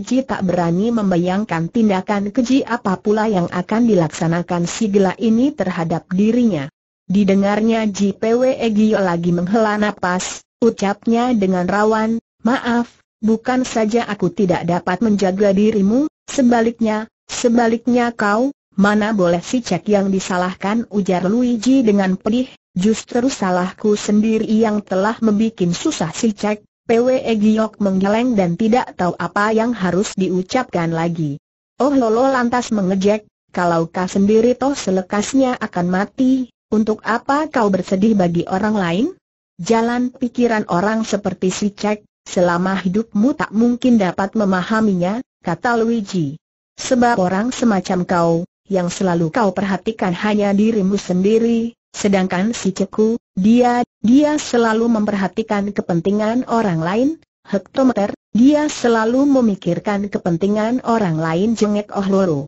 Ji tak berani membayangkan tindakan keji apa pula yang akan dilaksanakan si gila ini terhadap dirinya. Didengarnya Ji JPW Egyo lagi menghela napas, ucapnya dengan rawan, maaf, bukan saja aku tidak dapat menjaga dirimu, sebaliknya, Sebaliknya kau, mana boleh si Cek yang disalahkan ujar Luigi dengan pedih, justru salahku sendiri yang telah membuat susah si Cek. PWE Giyok menggeleng dan tidak tahu apa yang harus diucapkan lagi. Oh Lolo lantas mengejek, kalau kau sendiri toh selekasnya akan mati, untuk apa kau bersedih bagi orang lain? Jalan pikiran orang seperti si Cek, selama hidupmu tak mungkin dapat memahaminya, kata Luigi. Sebab orang semacam kau, yang selalu kau perhatikan hanya dirimu sendiri, sedangkan si ceku, dia, dia selalu memperhatikan kepentingan orang lain, hektometer, dia selalu memikirkan kepentingan orang lain jengek oh loro.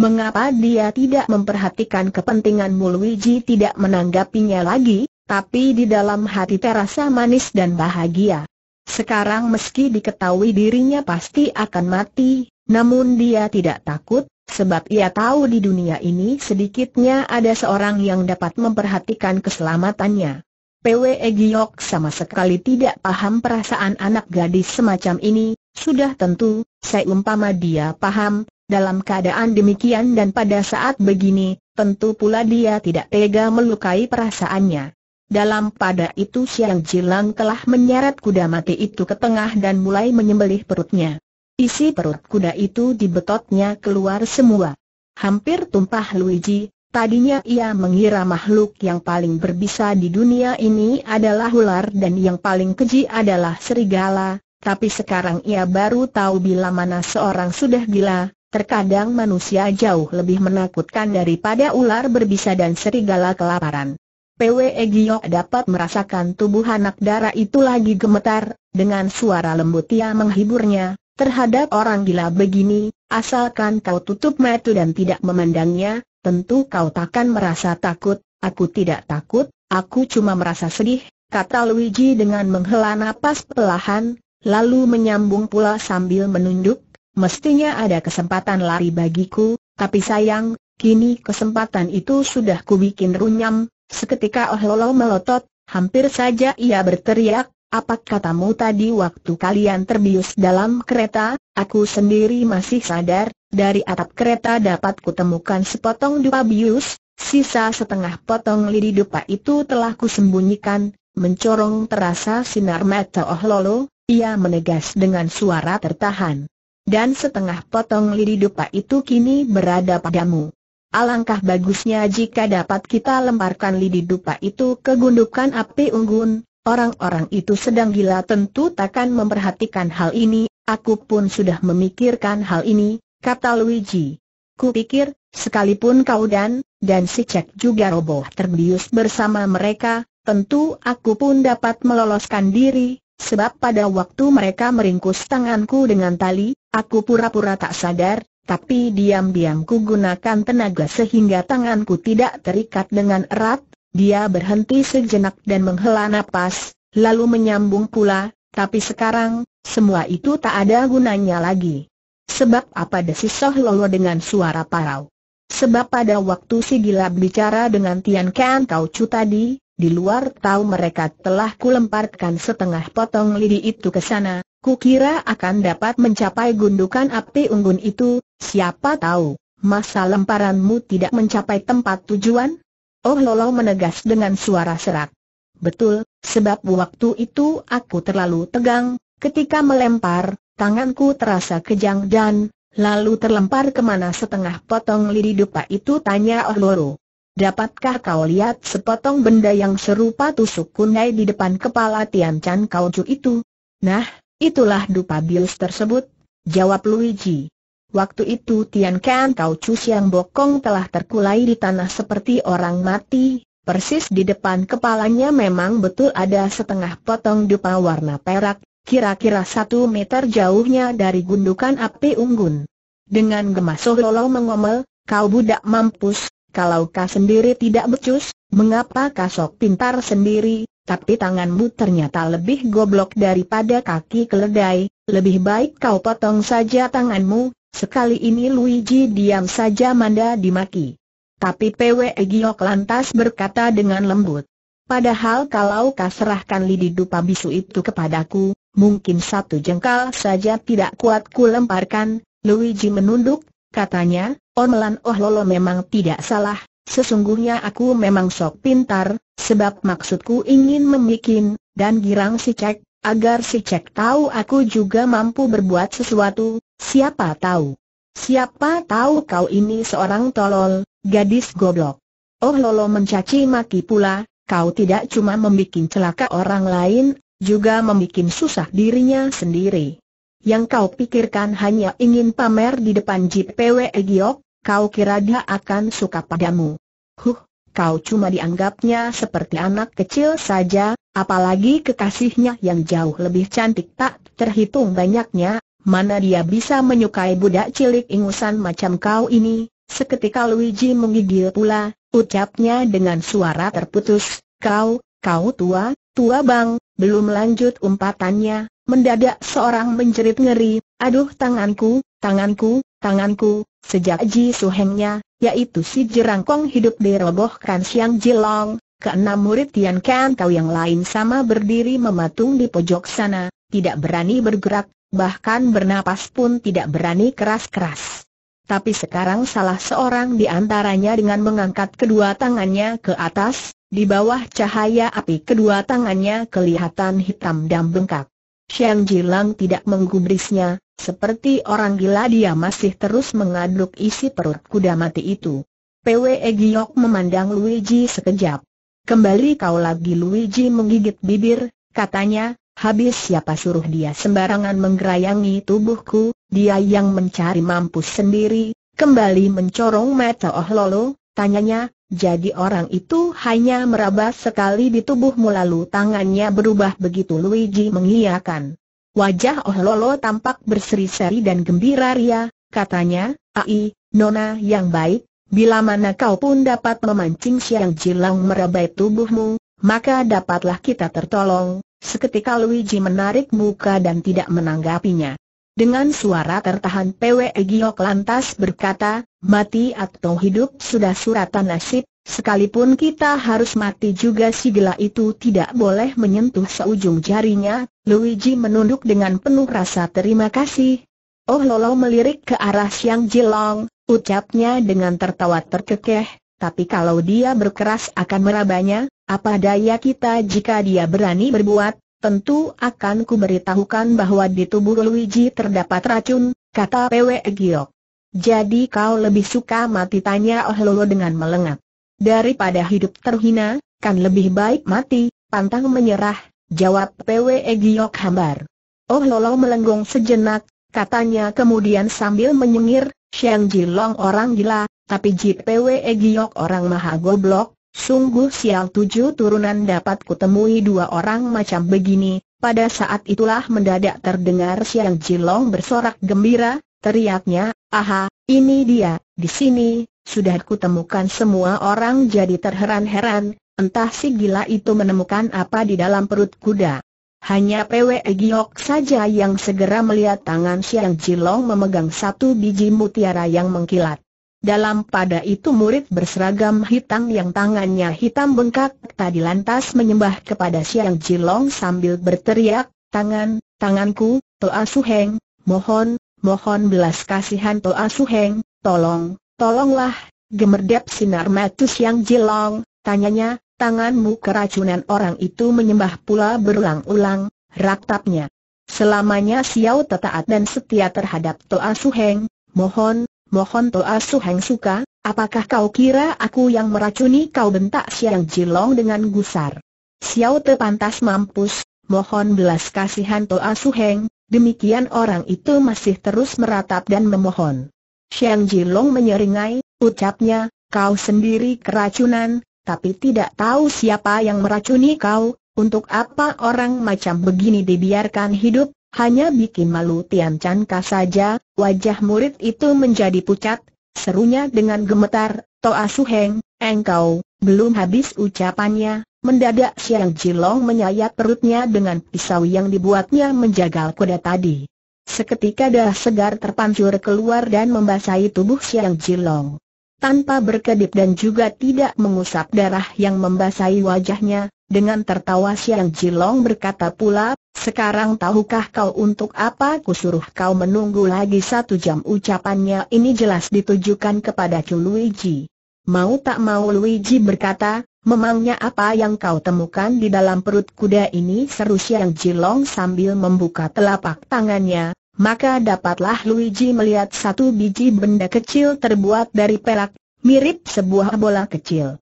Mengapa dia tidak memperhatikan kepentingan Mulwiji? tidak menanggapinya lagi, tapi di dalam hati terasa manis dan bahagia. Sekarang meski diketahui dirinya pasti akan mati, namun dia tidak takut, sebab ia tahu di dunia ini sedikitnya ada seorang yang dapat memperhatikan keselamatannya. PWE Giok sama sekali tidak paham perasaan anak gadis semacam ini, sudah tentu, saya seumpama dia paham, dalam keadaan demikian dan pada saat begini, tentu pula dia tidak tega melukai perasaannya. Dalam pada itu Siang Jilang telah menyeret kuda mati itu ke tengah dan mulai menyembelih perutnya. Isi perut kuda itu dibetotnya keluar semua. Hampir tumpah Luigi, tadinya ia mengira makhluk yang paling berbisa di dunia ini adalah ular dan yang paling keji adalah serigala, tapi sekarang ia baru tahu bila mana seorang sudah gila, terkadang manusia jauh lebih menakutkan daripada ular berbisa dan serigala kelaparan. PWE Giok dapat merasakan tubuh anak darah itu lagi gemetar, dengan suara lembut ia menghiburnya, Terhadap orang gila begini, asalkan kau tutup mata dan tidak memandangnya, tentu kau takkan merasa takut, aku tidak takut, aku cuma merasa sedih, kata Luigi dengan menghela napas perlahan, lalu menyambung pula sambil menunduk, mestinya ada kesempatan lari bagiku, tapi sayang, kini kesempatan itu sudah kubikin runyam, seketika Oh Lolo melotot, hampir saja ia berteriak, apa katamu tadi waktu kalian terbius dalam kereta? Aku sendiri masih sadar, dari atap kereta dapat kutemukan sepotong dupa bius, sisa setengah potong lidi dupa itu telah kusembunyikan, mencorong terasa sinar mata Oh Lolo, ia menegas dengan suara tertahan. Dan setengah potong lidi dupa itu kini berada padamu. Alangkah bagusnya jika dapat kita lemparkan lidi dupa itu ke gundukan api unggun, Orang-orang itu sedang gila tentu takkan memperhatikan hal ini, aku pun sudah memikirkan hal ini, kata Luigi. Ku pikir, sekalipun kau dan, dan si Cek juga roboh terbius bersama mereka, tentu aku pun dapat meloloskan diri, sebab pada waktu mereka meringkus tanganku dengan tali, aku pura-pura tak sadar, tapi diam-diam ku gunakan tenaga sehingga tanganku tidak terikat dengan erat, dia berhenti sejenak dan menghela nafas, lalu menyambung pula, tapi sekarang, semua itu tak ada gunanya lagi. Sebab apa desi Soh Lolo dengan suara parau? Sebab pada waktu si gila bicara dengan Tian Kan Kau Chu tadi, di luar tahu mereka telah kulemparkan setengah potong lidi itu ke sana, kukira akan dapat mencapai gundukan api unggun itu, siapa tahu, masa lemparanmu tidak mencapai tempat tujuan? Oh Lolo menegas dengan suara serak. Betul, sebab waktu itu aku terlalu tegang, ketika melempar, tanganku terasa kejang dan, lalu terlempar kemana setengah potong lidi dupa itu tanya Oh Lolo. Dapatkah kau lihat sepotong benda yang serupa tusuk kunai di depan kepala Tian Chan Kauju itu? Nah, itulah dupa bius tersebut, jawab Luigi. Waktu itu Tian Kan Kau Chu yang Bokong telah terkulai di tanah seperti orang mati, persis di depan kepalanya memang betul ada setengah potong dupa warna perak, kira-kira satu meter jauhnya dari gundukan api unggun. Dengan gemas Lolo mengomel, kau budak mampus, kalau kau sendiri tidak becus, mengapa kau sok pintar sendiri, tapi tanganmu ternyata lebih goblok daripada kaki keledai, lebih baik kau potong saja tanganmu, Sekali ini Luigi diam saja manda dimaki. Tapi Pwe Giok lantas berkata dengan lembut. Padahal kalau kau serahkan lidi dupa bisu itu kepadaku, mungkin satu jengkal saja tidak kuat ku lemparkan, Luigi menunduk, katanya, Omelan Oh Lolo memang tidak salah, sesungguhnya aku memang sok pintar, sebab maksudku ingin memikin, dan girang si cek, agar si cek tahu aku juga mampu berbuat sesuatu, Siapa tahu? Siapa tahu kau ini seorang tolol, gadis goblok. Oh Lolo mencaci maki pula, kau tidak cuma membuat celaka orang lain, juga membuat susah dirinya sendiri. Yang kau pikirkan hanya ingin pamer di depan Jip PW Egyok, kau kira dia akan suka padamu. Huh, kau cuma dianggapnya seperti anak kecil saja, apalagi kekasihnya yang jauh lebih cantik tak terhitung banyaknya, Mana dia bisa menyukai budak cilik ingusan macam kau ini? Seketika Luigi menggigil pula, ucapnya dengan suara terputus, kau, kau tua, tua bang, belum lanjut umpatannya, mendadak seorang menjerit ngeri, aduh tanganku, tanganku, tanganku, sejak Ji Suhengnya, yaitu si jerangkong hidup dirobohkan siang jilong, keenam murid Tian Kan kau yang lain sama berdiri mematung di pojok sana, tidak berani bergerak bahkan bernapas pun tidak berani keras-keras. Tapi sekarang salah seorang di antaranya dengan mengangkat kedua tangannya ke atas, di bawah cahaya api kedua tangannya kelihatan hitam dan bengkak. Xiang Jilang tidak menggubrisnya, seperti orang gila dia masih terus mengaduk isi perut kuda mati itu. Pwe Giok memandang Luigi sekejap. Kembali kau lagi Luigi menggigit bibir, katanya, Habis siapa suruh dia sembarangan menggerayangi tubuhku, dia yang mencari mampus sendiri, kembali mencorong mata Oh Lolo, tanyanya, jadi orang itu hanya meraba sekali di tubuhmu lalu tangannya berubah begitu Luigi mengiyakan. Wajah Oh Lolo tampak berseri-seri dan gembira ria, katanya, Ai, Nona yang baik, bila mana kau pun dapat memancing siang jilang merabai tubuhmu, maka dapatlah kita tertolong, Seketika Luigi menarik muka dan tidak menanggapinya. Dengan suara tertahan PWE Giok lantas berkata, mati atau hidup sudah suratan nasib, sekalipun kita harus mati juga si gila itu tidak boleh menyentuh seujung jarinya, Luigi menunduk dengan penuh rasa terima kasih. Oh Lolo melirik ke arah Siang Jilong, ucapnya dengan tertawa terkekeh, tapi kalau dia berkeras akan merabanya, apa daya kita jika dia berani berbuat, tentu akan kuberitahukan bahwa di tubuh Luigi terdapat racun, kata Pwe Giok. Jadi kau lebih suka mati tanya Oh Lolo dengan melengat. Daripada hidup terhina, kan lebih baik mati, pantang menyerah, jawab Pwe Giok hambar. Oh Lolo melenggung sejenak, katanya kemudian sambil menyengir, Siang Jilong orang gila, tapi Pwe Giok orang maha goblok, Sungguh sial tujuh turunan dapat kutemui dua orang macam begini, pada saat itulah mendadak terdengar siang Jilong bersorak gembira, teriaknya, aha, ini dia, di sini, sudah kutemukan semua orang jadi terheran-heran, entah si gila itu menemukan apa di dalam perut kuda. Hanya PW Giok saja yang segera melihat tangan Siang Jilong memegang satu biji mutiara yang mengkilat. Dalam pada itu murid berseragam hitam yang tangannya hitam bengkak tadi lantas menyembah kepada Siang Jilong sambil berteriak, tangan, tanganku, Toa Suheng, mohon, mohon belas kasihan Toa Suheng, tolong, tolonglah, gemerdep sinar mata Siang Jilong, tanyanya, tanganmu keracunan orang itu menyembah pula berulang-ulang, raktapnya. Selamanya Siau tetaat dan setia terhadap Toa Suheng, mohon, Mohon Toa Suheng suka, apakah kau kira aku yang meracuni kau bentak Siang Jilong dengan gusar? Xiao Te pantas mampus, mohon belas kasihan Toa Suheng, demikian orang itu masih terus meratap dan memohon. Siang Jilong menyeringai, ucapnya, kau sendiri keracunan, tapi tidak tahu siapa yang meracuni kau, untuk apa orang macam begini dibiarkan hidup, hanya bikin malu Tian Chan Ka saja, wajah murid itu menjadi pucat, serunya dengan gemetar, Toa Su Heng, engkau, belum habis ucapannya, mendadak Siang Jilong menyayat perutnya dengan pisau yang dibuatnya menjagal kuda tadi. Seketika darah segar terpancur keluar dan membasahi tubuh Siang Jilong. Tanpa berkedip dan juga tidak mengusap darah yang membasahi wajahnya, dengan tertawa Siang Cilong berkata pula, sekarang tahukah kau untuk apa kusuruh kau menunggu lagi satu jam ucapannya ini jelas ditujukan kepada Chu Luigi. Mau tak mau Luigi berkata, memangnya apa yang kau temukan di dalam perut kuda ini seru Siang Cilong sambil membuka telapak tangannya, maka dapatlah Luigi melihat satu biji benda kecil terbuat dari pelak, mirip sebuah bola kecil.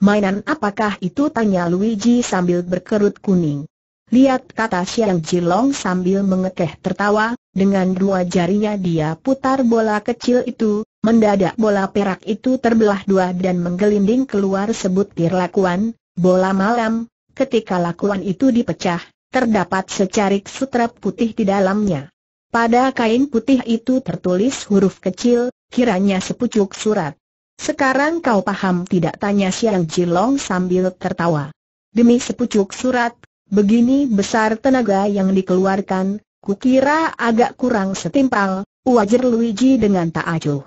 Mainan apakah itu tanya Luigi sambil berkerut kuning. Lihat kata Siang Jilong sambil mengekeh tertawa, dengan dua jarinya dia putar bola kecil itu, mendadak bola perak itu terbelah dua dan menggelinding keluar sebutir lakuan, bola malam, ketika lakuan itu dipecah, terdapat secarik sutra putih di dalamnya. Pada kain putih itu tertulis huruf kecil, kiranya sepucuk surat. Sekarang kau paham tidak tanya Siang Jilong sambil tertawa. Demi sepucuk surat, begini besar tenaga yang dikeluarkan, kukira agak kurang setimpal, wajar Luigi dengan tak acuh.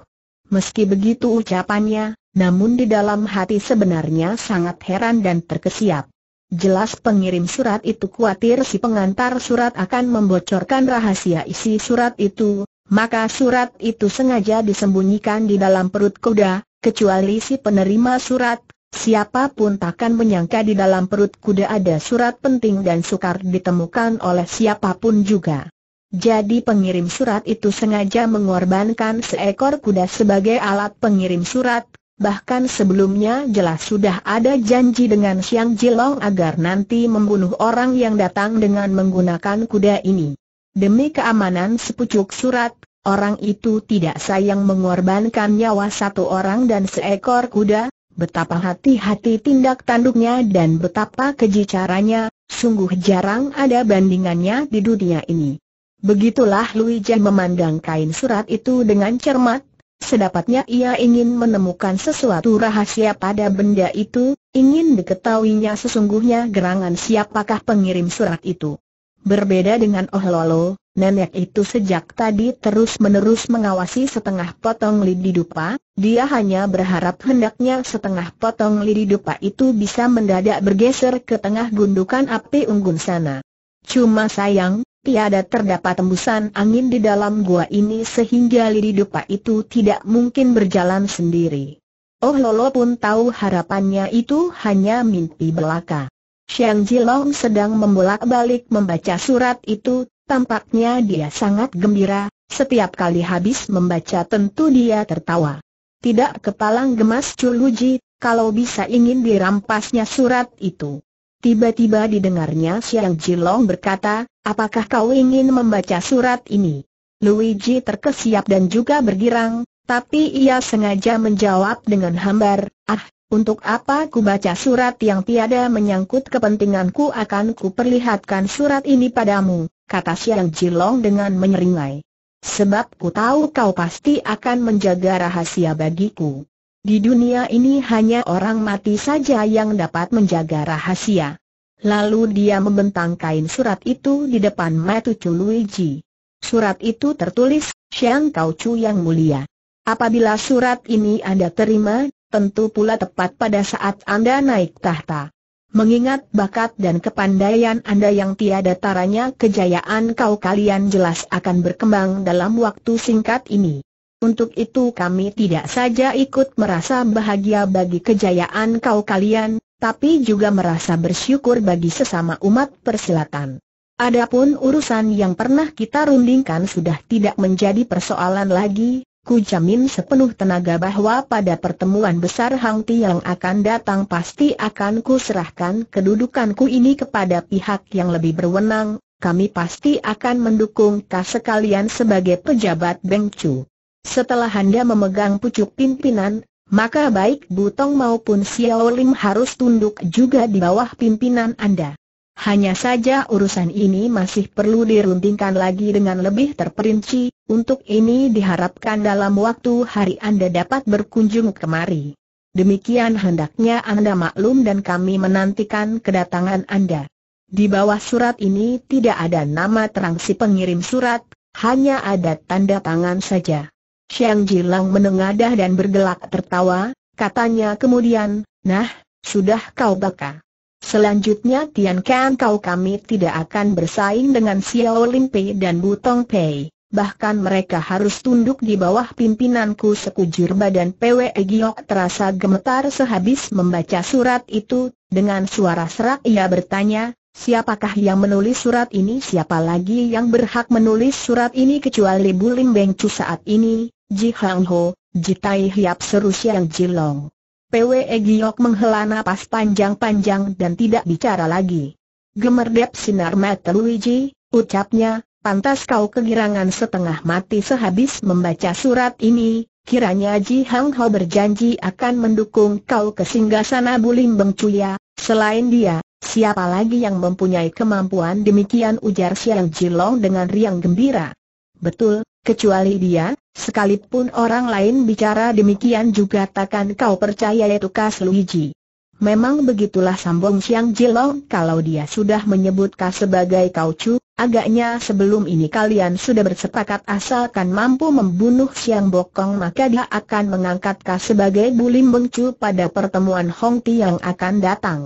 Meski begitu ucapannya, namun di dalam hati sebenarnya sangat heran dan terkesiap. Jelas pengirim surat itu khawatir si pengantar surat akan membocorkan rahasia isi surat itu, maka surat itu sengaja disembunyikan di dalam perut kuda, kecuali si penerima surat, siapapun takkan menyangka di dalam perut kuda ada surat penting dan sukar ditemukan oleh siapapun juga. Jadi pengirim surat itu sengaja mengorbankan seekor kuda sebagai alat pengirim surat, bahkan sebelumnya jelas sudah ada janji dengan Siang Jilong agar nanti membunuh orang yang datang dengan menggunakan kuda ini. Demi keamanan sepucuk surat, Orang itu tidak sayang mengorbankan nyawa satu orang dan seekor kuda, betapa hati-hati tindak tanduknya dan betapa keji caranya, sungguh jarang ada bandingannya di dunia ini. Begitulah Luigi memandang kain surat itu dengan cermat, sedapatnya ia ingin menemukan sesuatu rahasia pada benda itu, ingin diketahuinya sesungguhnya gerangan siapakah pengirim surat itu. Berbeda dengan Oh Lolo, Nenek itu sejak tadi terus-menerus mengawasi setengah potong lidi dupa, dia hanya berharap hendaknya setengah potong lidi dupa itu bisa mendadak bergeser ke tengah gundukan api unggun sana. Cuma sayang, tiada terdapat tembusan angin di dalam gua ini sehingga lidi dupa itu tidak mungkin berjalan sendiri. Oh Lolo pun tahu harapannya itu hanya mimpi belaka. Xiang Jilong sedang membolak-balik membaca surat itu Tampaknya dia sangat gembira, setiap kali habis membaca tentu dia tertawa. Tidak kepalang gemas Culuji, kalau bisa ingin dirampasnya surat itu. Tiba-tiba didengarnya Siang Jilong berkata, apakah kau ingin membaca surat ini? Luigi terkesiap dan juga bergirang, tapi ia sengaja menjawab dengan hambar, ah, untuk apa ku baca surat yang tiada menyangkut kepentinganku akan ku perlihatkan surat ini padamu, kata Siang Jilong dengan menyeringai. Sebab ku tahu kau pasti akan menjaga rahasia bagiku. Di dunia ini hanya orang mati saja yang dapat menjaga rahasia. Lalu dia membentang kain surat itu di depan Matu Luigi. Surat itu tertulis, Siang Kau Chu yang mulia. Apabila surat ini Anda terima, tentu pula tepat pada saat Anda naik tahta. Mengingat bakat dan kepandaian Anda yang tiada taranya kejayaan kau kalian jelas akan berkembang dalam waktu singkat ini. Untuk itu kami tidak saja ikut merasa bahagia bagi kejayaan kau kalian, tapi juga merasa bersyukur bagi sesama umat persilatan. Adapun urusan yang pernah kita rundingkan sudah tidak menjadi persoalan lagi, Ku jamin sepenuh tenaga bahwa pada pertemuan besar Hang Ti yang akan datang pasti akan ku serahkan kedudukanku ini kepada pihak yang lebih berwenang, kami pasti akan mendukung kas sekalian sebagai pejabat Beng Chu. Setelah Anda memegang pucuk pimpinan, maka baik Butong maupun Xiao Lim harus tunduk juga di bawah pimpinan Anda. Hanya saja urusan ini masih perlu diruntingkan lagi dengan lebih terperinci, untuk ini diharapkan dalam waktu hari Anda dapat berkunjung kemari. Demikian hendaknya Anda maklum dan kami menantikan kedatangan Anda. Di bawah surat ini tidak ada nama terang si pengirim surat, hanya ada tanda tangan saja. Xiang Jilang menengadah dan bergelak tertawa, katanya kemudian, nah, sudah kau baka. Selanjutnya Tian Kan kau kami tidak akan bersaing dengan Xiao Lin Pei dan Butong Pei. Bahkan mereka harus tunduk di bawah pimpinanku sekujur badan PWE Giok terasa gemetar sehabis membaca surat itu, dengan suara serak ia bertanya, siapakah yang menulis surat ini? Siapa lagi yang berhak menulis surat ini kecuali Bulim Cu saat ini, Ji Hang Ho, Ji Tai Hiap seru Siang Jilong. PWE Giok menghela napas panjang-panjang dan tidak bicara lagi. Gemerdep sinar mata Luigi, ucapnya, pantas kau kegirangan setengah mati sehabis membaca surat ini, kiranya Ji Hang Ho berjanji akan mendukung kau ke singgasana Bulim Beng Cuya, selain dia, siapa lagi yang mempunyai kemampuan demikian ujar Xiang Jilong dengan riang gembira. Betul, Kecuali dia, sekalipun orang lain bicara demikian juga takkan kau percaya itu Kas Luigi. Memang begitulah sambung Siang Jilong kalau dia sudah menyebut Kas sebagai Kau cu, Agaknya sebelum ini kalian sudah bersepakat asalkan mampu membunuh Siang Bokong maka dia akan mengangkat kas sebagai Bulim Bengcu pada pertemuan Hong Ti yang akan datang.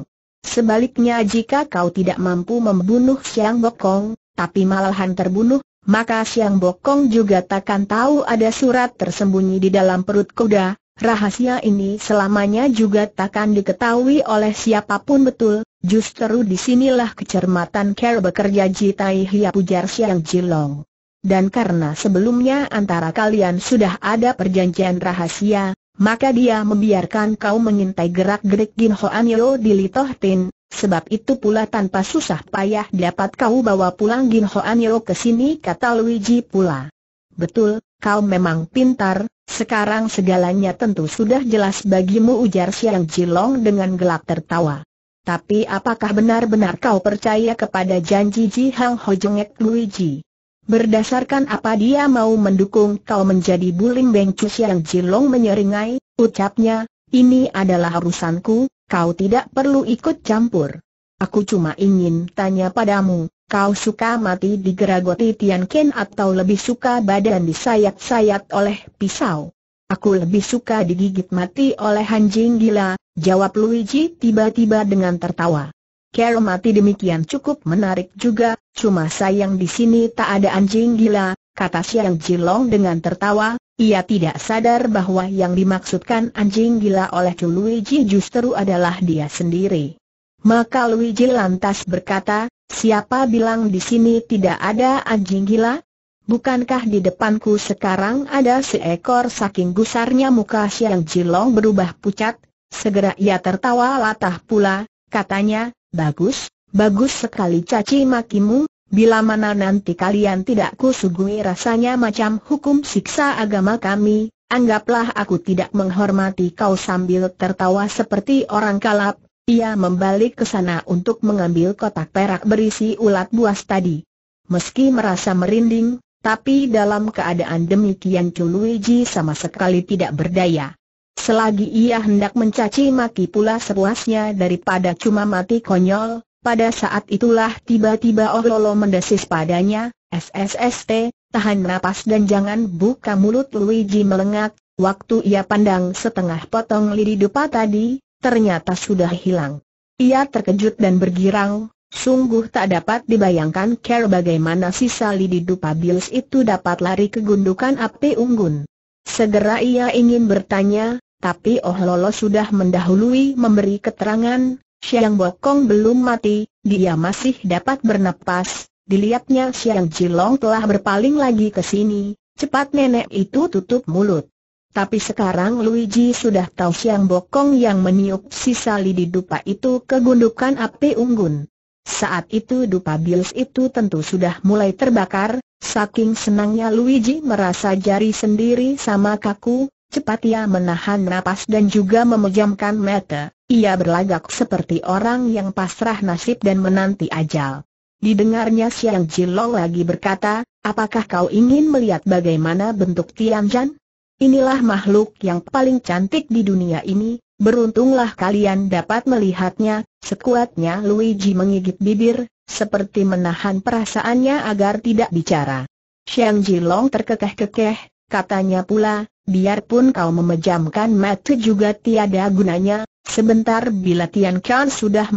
Sebaliknya jika kau tidak mampu membunuh Siang Bokong, tapi malahan terbunuh, maka Siang Bokong juga takkan tahu ada surat tersembunyi di dalam perut kuda, rahasia ini selamanya juga takkan diketahui oleh siapapun betul, justru disinilah kecermatan Ker bekerja Jitai Hiap ujar Siang Jilong. Dan karena sebelumnya antara kalian sudah ada perjanjian rahasia, maka dia membiarkan kau mengintai gerak-gerik Gin An Yo di Litoh Tin, sebab itu pula tanpa susah payah dapat kau bawa pulang Gin An Yo ke sini kata Luigi pula. Betul, kau memang pintar, sekarang segalanya tentu sudah jelas bagimu ujar Siang Jilong dengan gelak tertawa. Tapi apakah benar-benar kau percaya kepada janji Ji Hang Ho Jengek Luigi? Berdasarkan apa dia mau mendukung kau menjadi Bulim Beng yang Jilong menyeringai, ucapnya, ini adalah urusanku, kau tidak perlu ikut campur. Aku cuma ingin tanya padamu, kau suka mati digeragoti Tian Ken atau lebih suka badan disayat-sayat oleh pisau? Aku lebih suka digigit mati oleh anjing gila, jawab Luigi tiba-tiba dengan tertawa. Kero mati demikian cukup menarik juga, cuma sayang di sini tak ada anjing gila, kata Siang Jilong dengan tertawa, ia tidak sadar bahwa yang dimaksudkan anjing gila oleh Chu Luigi justru adalah dia sendiri. Maka Luigi lantas berkata, siapa bilang di sini tidak ada anjing gila? Bukankah di depanku sekarang ada seekor saking gusarnya muka Siang Jilong berubah pucat? Segera ia tertawa latah pula, katanya, Bagus, bagus sekali caci makimu, bila mana nanti kalian tidak kusuguhi rasanya macam hukum siksa agama kami, anggaplah aku tidak menghormati kau sambil tertawa seperti orang kalap, ia membalik ke sana untuk mengambil kotak perak berisi ulat buas tadi. Meski merasa merinding, tapi dalam keadaan demikian Chuluiji sama sekali tidak berdaya. Selagi ia hendak mencaci maki pula sepuasnya daripada cuma mati konyol, pada saat itulah tiba-tiba Ohlolo mendesis padanya, SSST, tahan napas dan jangan buka mulut Luigi melengak, waktu ia pandang setengah potong lidi dupa tadi, ternyata sudah hilang. Ia terkejut dan bergirang, Sungguh tak dapat dibayangkan care bagaimana sisa lidi dupa Bills itu dapat lari ke gundukan api unggun. Segera ia ingin bertanya, tapi Oh Lolo sudah mendahului memberi keterangan, Siang Bokong belum mati, dia masih dapat bernapas, dilihatnya Siang Jilong telah berpaling lagi ke sini, cepat nenek itu tutup mulut. Tapi sekarang Luigi sudah tahu Siang Bokong yang meniup sisa lidi dupa itu gundukan api unggun. Saat itu dupa bilis itu tentu sudah mulai terbakar, saking senangnya Luigi merasa jari sendiri sama kaku, Cepat ia menahan napas dan juga memejamkan mata, ia berlagak seperti orang yang pasrah nasib dan menanti ajal. Didengarnya Siang Jilong lagi berkata, apakah kau ingin melihat bagaimana bentuk Tianjin? Inilah makhluk yang paling cantik di dunia ini, beruntunglah kalian dapat melihatnya, sekuatnya Luigi mengigit bibir, seperti menahan perasaannya agar tidak bicara. Siang Jilong terkekeh-kekeh, katanya pula, biarpun kau memejamkan mata juga tiada gunanya, sebentar bila Tian Can sudah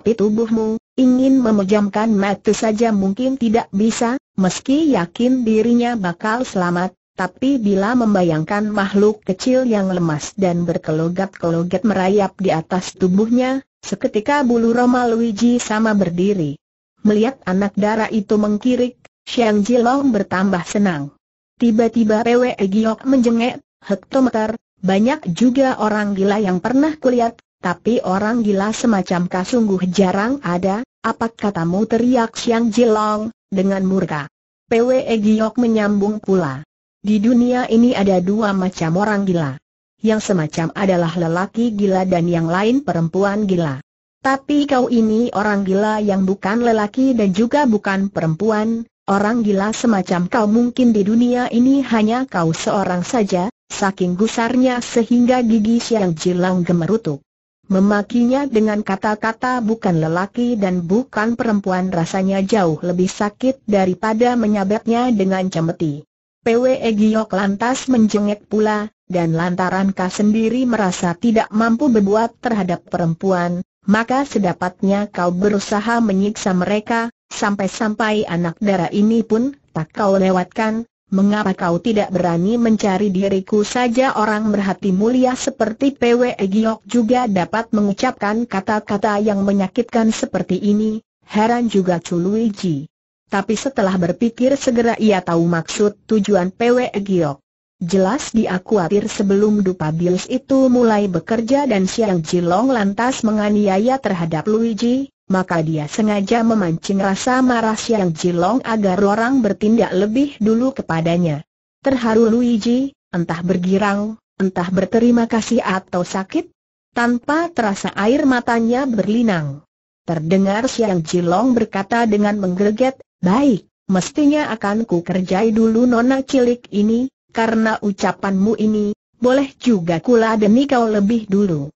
di tubuhmu, ingin memejamkan mata saja mungkin tidak bisa, meski yakin dirinya bakal selamat, tapi bila membayangkan makhluk kecil yang lemas dan berkelogat-kelogat merayap di atas tubuhnya, seketika bulu Roma Luigi sama berdiri. Melihat anak darah itu mengkirik, Xiang Jilong bertambah senang. Tiba-tiba PW Giok menjengek, hektometer, banyak juga orang gila yang pernah kulihat, tapi orang gila semacam kasungguh jarang ada, apa katamu teriak Siang Jilong, dengan murka. PW Giok menyambung pula. Di dunia ini ada dua macam orang gila. Yang semacam adalah lelaki gila dan yang lain perempuan gila. Tapi kau ini orang gila yang bukan lelaki dan juga bukan perempuan, Orang gila semacam kau mungkin di dunia ini hanya kau seorang saja, saking gusarnya sehingga gigi siang jilang gemerutuk. Memakinya dengan kata-kata bukan lelaki dan bukan perempuan rasanya jauh lebih sakit daripada menyabetnya dengan cemeti. PW Giok lantas menjengek pula, dan lantaran kau sendiri merasa tidak mampu berbuat terhadap perempuan, maka sedapatnya kau berusaha menyiksa mereka, Sampai-sampai anak dara ini pun, tak kau lewatkan, mengapa kau tidak berani mencari diriku saja orang berhati mulia seperti PW Giok juga dapat mengucapkan kata-kata yang menyakitkan seperti ini, heran juga Luigi. Tapi setelah berpikir segera ia tahu maksud tujuan PW Giok. Jelas dia khawatir sebelum dupa bills itu mulai bekerja dan Siang Jilong lantas menganiaya terhadap Luigi, maka dia sengaja memancing rasa marah Siang Jilong agar orang bertindak lebih dulu kepadanya. Terharu Luigi, entah bergirang, entah berterima kasih atau sakit, tanpa terasa air matanya berlinang. Terdengar Siang Jilong berkata dengan menggeget, baik, mestinya akan ku kerjai dulu nona cilik ini, karena ucapanmu ini, boleh juga kula kuladeni kau lebih dulu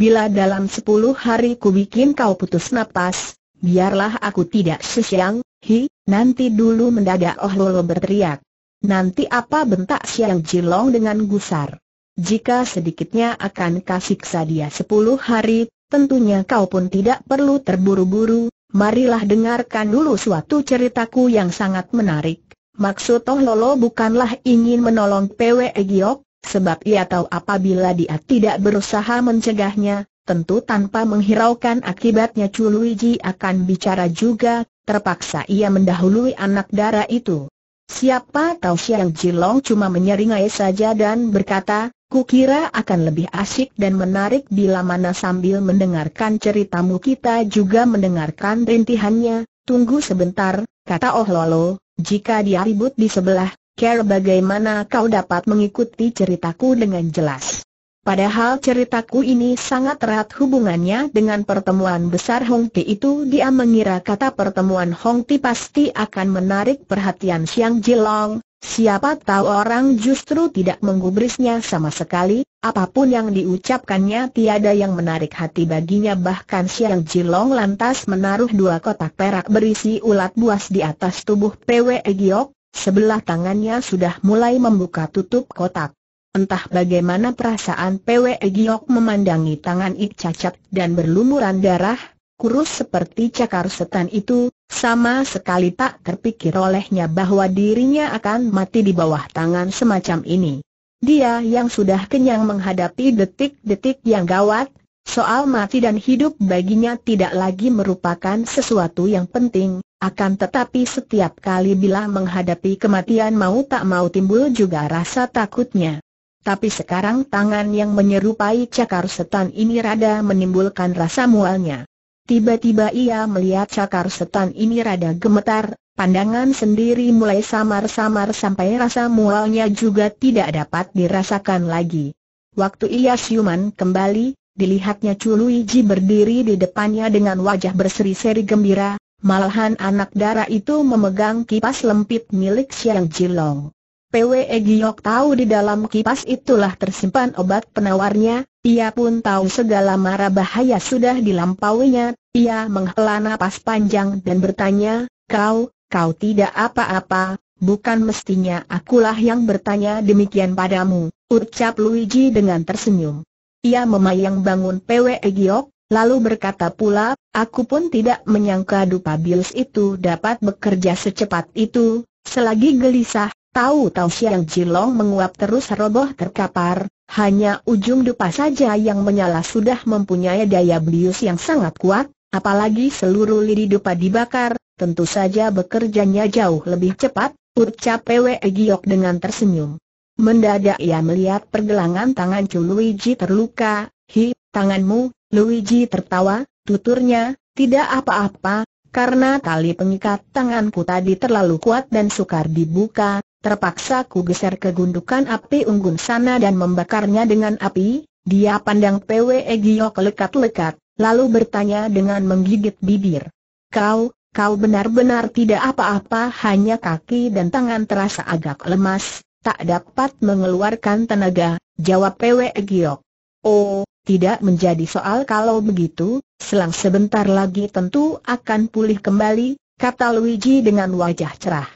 bila dalam sepuluh hari ku bikin kau putus napas, biarlah aku tidak sesiang, hi, nanti dulu mendadak Oh Lolo berteriak. Nanti apa bentak siang Jilong dengan gusar? Jika sedikitnya akan kasiksa dia sepuluh hari, tentunya kau pun tidak perlu terburu-buru, marilah dengarkan dulu suatu ceritaku yang sangat menarik. Maksud Toh Lolo bukanlah ingin menolong Pwe Giok, Sebab ia tahu apabila dia tidak berusaha mencegahnya, tentu tanpa menghiraukan akibatnya Chuluiji akan bicara juga, terpaksa ia mendahului anak dara itu. Siapa tahu Siang Jilong cuma menyeringai saja dan berkata, kukira akan lebih asyik dan menarik bila mana sambil mendengarkan ceritamu kita juga mendengarkan rintihannya, tunggu sebentar, kata Oh Lolo, jika dia ribut di sebelah care bagaimana kau dapat mengikuti ceritaku dengan jelas. Padahal ceritaku ini sangat erat hubungannya dengan pertemuan besar Hong Ti itu dia mengira kata pertemuan Hong Ti pasti akan menarik perhatian Siang Jilong, siapa tahu orang justru tidak menggubrisnya sama sekali, apapun yang diucapkannya tiada yang menarik hati baginya bahkan Siang Jilong lantas menaruh dua kotak perak berisi ulat buas di atas tubuh PW Giok, Sebelah tangannya sudah mulai membuka tutup kotak. Entah bagaimana perasaan PW Giok memandangi tangan Ik cacat dan berlumuran darah, kurus seperti cakar setan itu, sama sekali tak terpikir olehnya bahwa dirinya akan mati di bawah tangan semacam ini. Dia yang sudah kenyang menghadapi detik-detik yang gawat, soal mati dan hidup baginya tidak lagi merupakan sesuatu yang penting, akan tetapi setiap kali bila menghadapi kematian mau tak mau timbul juga rasa takutnya. Tapi sekarang tangan yang menyerupai cakar setan ini rada menimbulkan rasa mualnya. Tiba-tiba ia melihat cakar setan ini rada gemetar, pandangan sendiri mulai samar-samar sampai rasa mualnya juga tidak dapat dirasakan lagi. Waktu ia siuman kembali, dilihatnya Culuiji berdiri di depannya dengan wajah berseri-seri gembira, Malahan anak dara itu memegang kipas lempit milik Siang Cilong. PWE Giok tahu di dalam kipas itulah tersimpan obat penawarnya, ia pun tahu segala mara bahaya sudah dilampauinya, ia menghela napas panjang dan bertanya, kau, kau tidak apa-apa, bukan mestinya akulah yang bertanya demikian padamu, ucap Luigi dengan tersenyum. Ia memayang bangun PWE Giok, Lalu berkata pula, aku pun tidak menyangka dupa bils itu dapat bekerja secepat itu, selagi gelisah, tahu-tahu Siang Jilong menguap terus roboh terkapar, hanya ujung dupa saja yang menyala sudah mempunyai daya belius yang sangat kuat, apalagi seluruh lidi dupa dibakar, tentu saja bekerjanya jauh lebih cepat, ucap Pwe Giok dengan tersenyum. Mendadak ia melihat pergelangan tangan Chuluiji terluka, hi, tanganmu, Luigi tertawa, tuturnya, tidak apa-apa, karena tali pengikat tanganku tadi terlalu kuat dan sukar dibuka, terpaksa ku geser ke gundukan api unggun sana dan membakarnya dengan api, dia pandang PW e Giyok lekat lekat lalu bertanya dengan menggigit bibir. Kau, kau benar-benar tidak apa-apa hanya kaki dan tangan terasa agak lemas, tak dapat mengeluarkan tenaga, jawab PW e Giyok. Oh, tidak menjadi soal kalau begitu, selang sebentar lagi tentu akan pulih kembali, kata Luigi dengan wajah cerah.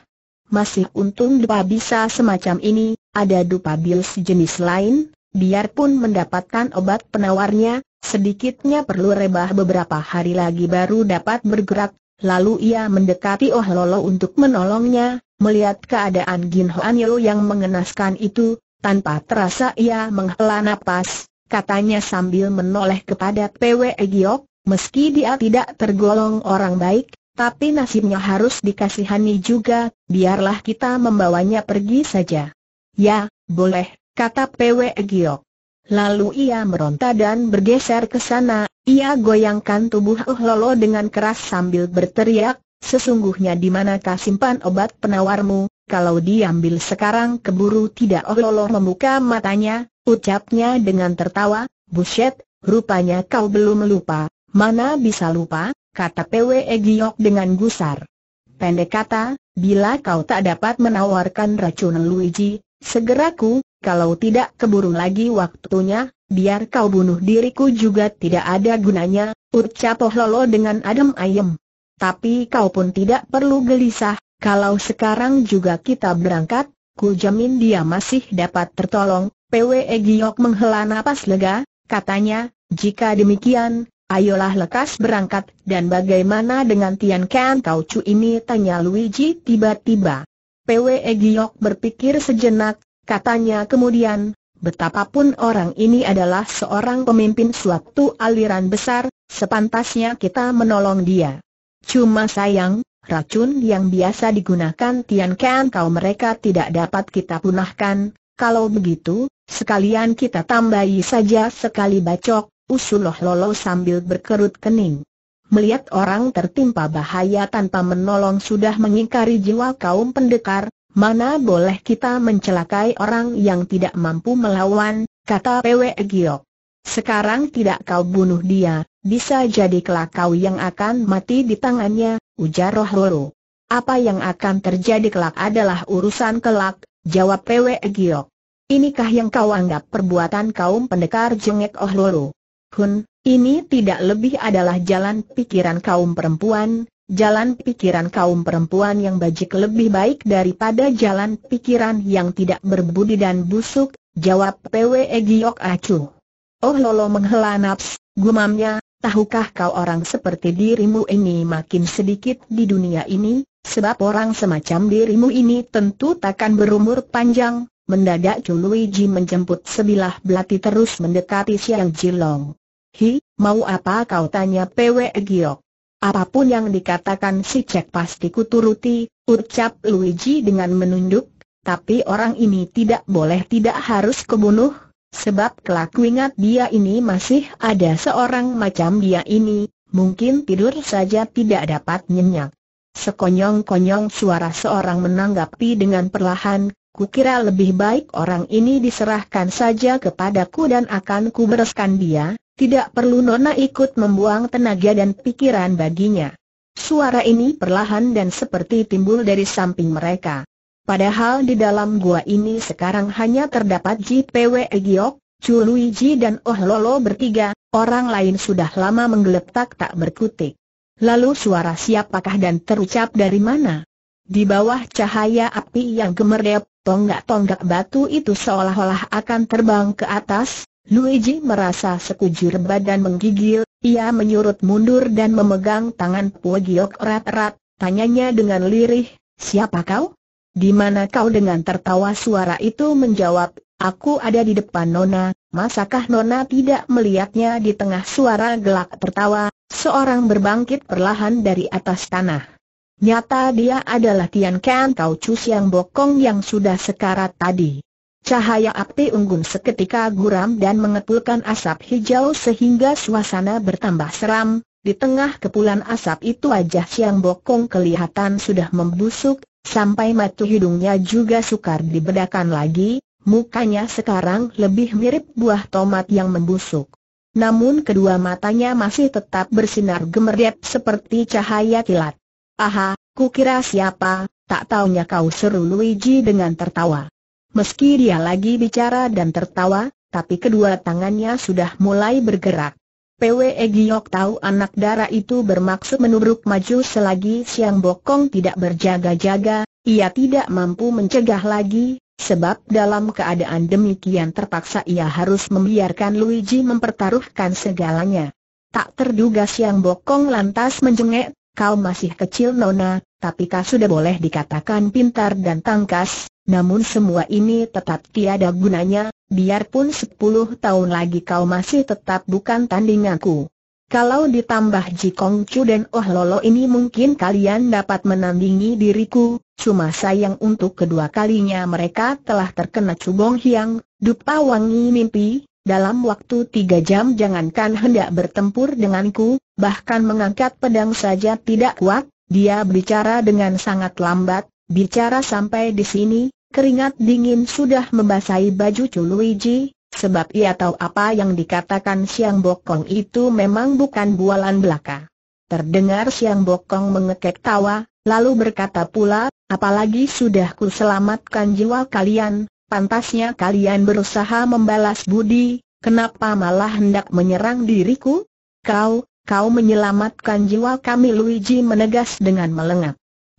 Masih untung dupa bisa semacam ini, ada dupa bil sejenis lain, biarpun mendapatkan obat penawarnya, sedikitnya perlu rebah beberapa hari lagi baru dapat bergerak, lalu ia mendekati Oh Lolo untuk menolongnya, melihat keadaan Gin Hoan Yolo yang mengenaskan itu, tanpa terasa ia menghela napas, katanya sambil menoleh kepada PW Giok, meski dia tidak tergolong orang baik, tapi nasibnya harus dikasihani juga, biarlah kita membawanya pergi saja. Ya, boleh, kata PW Giok. Lalu ia meronta dan bergeser ke sana, ia goyangkan tubuh Oh Lolo dengan keras sambil berteriak, sesungguhnya di manakah simpan obat penawarmu, kalau diambil sekarang keburu tidak Oh Lolo membuka matanya, Ucapnya dengan tertawa, Buset, rupanya kau belum lupa, mana bisa lupa, kata PWE Giyok dengan gusar. Pendek kata, bila kau tak dapat menawarkan racun Luigi, segeraku, kalau tidak keburu lagi waktunya, biar kau bunuh diriku juga tidak ada gunanya, ucap Ohlolo dengan adem ayem. Tapi kau pun tidak perlu gelisah, kalau sekarang juga kita berangkat, Ku jamin dia masih dapat tertolong, PWE Giok menghela napas lega, katanya, jika demikian, ayolah lekas berangkat, dan bagaimana dengan Tian Kan Kau Chu ini tanya Luigi tiba-tiba. PWE Giok berpikir sejenak, katanya kemudian, betapapun orang ini adalah seorang pemimpin suatu aliran besar, sepantasnya kita menolong dia. Cuma sayang, Racun yang biasa digunakan Tian Kan kau mereka tidak dapat kita punahkan, kalau begitu, sekalian kita tambahi saja sekali bacok, usul Loh Lolo sambil berkerut kening. Melihat orang tertimpa bahaya tanpa menolong sudah mengingkari jiwa kaum pendekar, mana boleh kita mencelakai orang yang tidak mampu melawan, kata Pwe Giok. Sekarang tidak kau bunuh dia, bisa jadi kelak kau yang akan mati di tangannya, ujar Loro. Apa yang akan terjadi kelak adalah urusan kelak, jawab Pwe Giok. Inikah yang kau anggap perbuatan kaum pendekar jengek Oh Loro? Hun, ini tidak lebih adalah jalan pikiran kaum perempuan, jalan pikiran kaum perempuan yang bajik lebih baik daripada jalan pikiran yang tidak berbudi dan busuk, jawab Pwe Giok Acu. Oh Lolo menghela naps, gumamnya, tahukah kau orang seperti dirimu ini makin sedikit di dunia ini, sebab orang semacam dirimu ini tentu takkan berumur panjang, mendadak Luigi menjemput sebilah belati terus mendekati Siang Jilong. Hi, mau apa kau tanya Pwe Giok? Apapun yang dikatakan si Cek pasti kuturuti, ucap Luigi dengan menunduk, tapi orang ini tidak boleh tidak harus kebunuh, Sebab kelak ingat dia ini masih ada seorang macam dia ini, mungkin tidur saja tidak dapat nyenyak. Sekonyong-konyong suara seorang menanggapi dengan perlahan, kukira lebih baik orang ini diserahkan saja kepadaku dan akan bereskan dia, tidak perlu Nona ikut membuang tenaga dan pikiran baginya. Suara ini perlahan dan seperti timbul dari samping mereka. Padahal di dalam gua ini sekarang hanya terdapat JPW Giok, Chu Luigi dan Oh Lolo bertiga, orang lain sudah lama menggeletak tak berkutik. Lalu suara siapakah dan terucap dari mana? Di bawah cahaya api yang gemerlap, tonggak-tonggak batu itu seolah-olah akan terbang ke atas, Luigi merasa sekujur badan menggigil, ia menyurut mundur dan memegang tangan Puo Giok erat-erat, tanyanya dengan lirih, siapa kau? Di mana kau dengan tertawa suara itu menjawab, aku ada di depan Nona, masakah Nona tidak melihatnya di tengah suara gelak tertawa, seorang berbangkit perlahan dari atas tanah. Nyata dia adalah Tian Kan Kau Cus yang bokong yang sudah sekarat tadi. Cahaya api unggun seketika guram dan mengepulkan asap hijau sehingga suasana bertambah seram. Di tengah kepulan asap itu wajah Siang Bokong kelihatan sudah membusuk, Sampai matu hidungnya juga sukar dibedakan lagi, mukanya sekarang lebih mirip buah tomat yang membusuk. Namun kedua matanya masih tetap bersinar gemerlap seperti cahaya kilat. Aha, kukira siapa, tak taunya kau seru Luigi dengan tertawa. Meski dia lagi bicara dan tertawa, tapi kedua tangannya sudah mulai bergerak. PW Giok tahu anak darah itu bermaksud menubruk maju selagi Siang Bokong tidak berjaga-jaga, ia tidak mampu mencegah lagi, sebab dalam keadaan demikian terpaksa ia harus membiarkan Luigi mempertaruhkan segalanya. Tak terduga Siang Bokong lantas menjengek, kau masih kecil Nona, tapi kau sudah boleh dikatakan pintar dan tangkas, namun semua ini tetap tiada gunanya, biarpun sepuluh tahun lagi kau masih tetap bukan tandinganku. Kalau ditambah Ji Kong Chu dan Oh Lolo ini mungkin kalian dapat menandingi diriku, cuma sayang untuk kedua kalinya mereka telah terkena cubong hiang, dupa wangi mimpi, dalam waktu tiga jam jangankan hendak bertempur denganku, bahkan mengangkat pedang saja tidak kuat, dia bicara dengan sangat lambat, bicara sampai di sini, Keringat dingin sudah membasahi baju Chuluiji, Luigi, sebab ia tahu apa yang dikatakan Siang Bokong itu memang bukan bualan belaka. Terdengar Siang Bokong mengekek tawa, lalu berkata pula, apalagi sudah ku selamatkan jiwa kalian, pantasnya kalian berusaha membalas budi, kenapa malah hendak menyerang diriku? Kau, kau menyelamatkan jiwa kami Luigi menegas dengan melengak.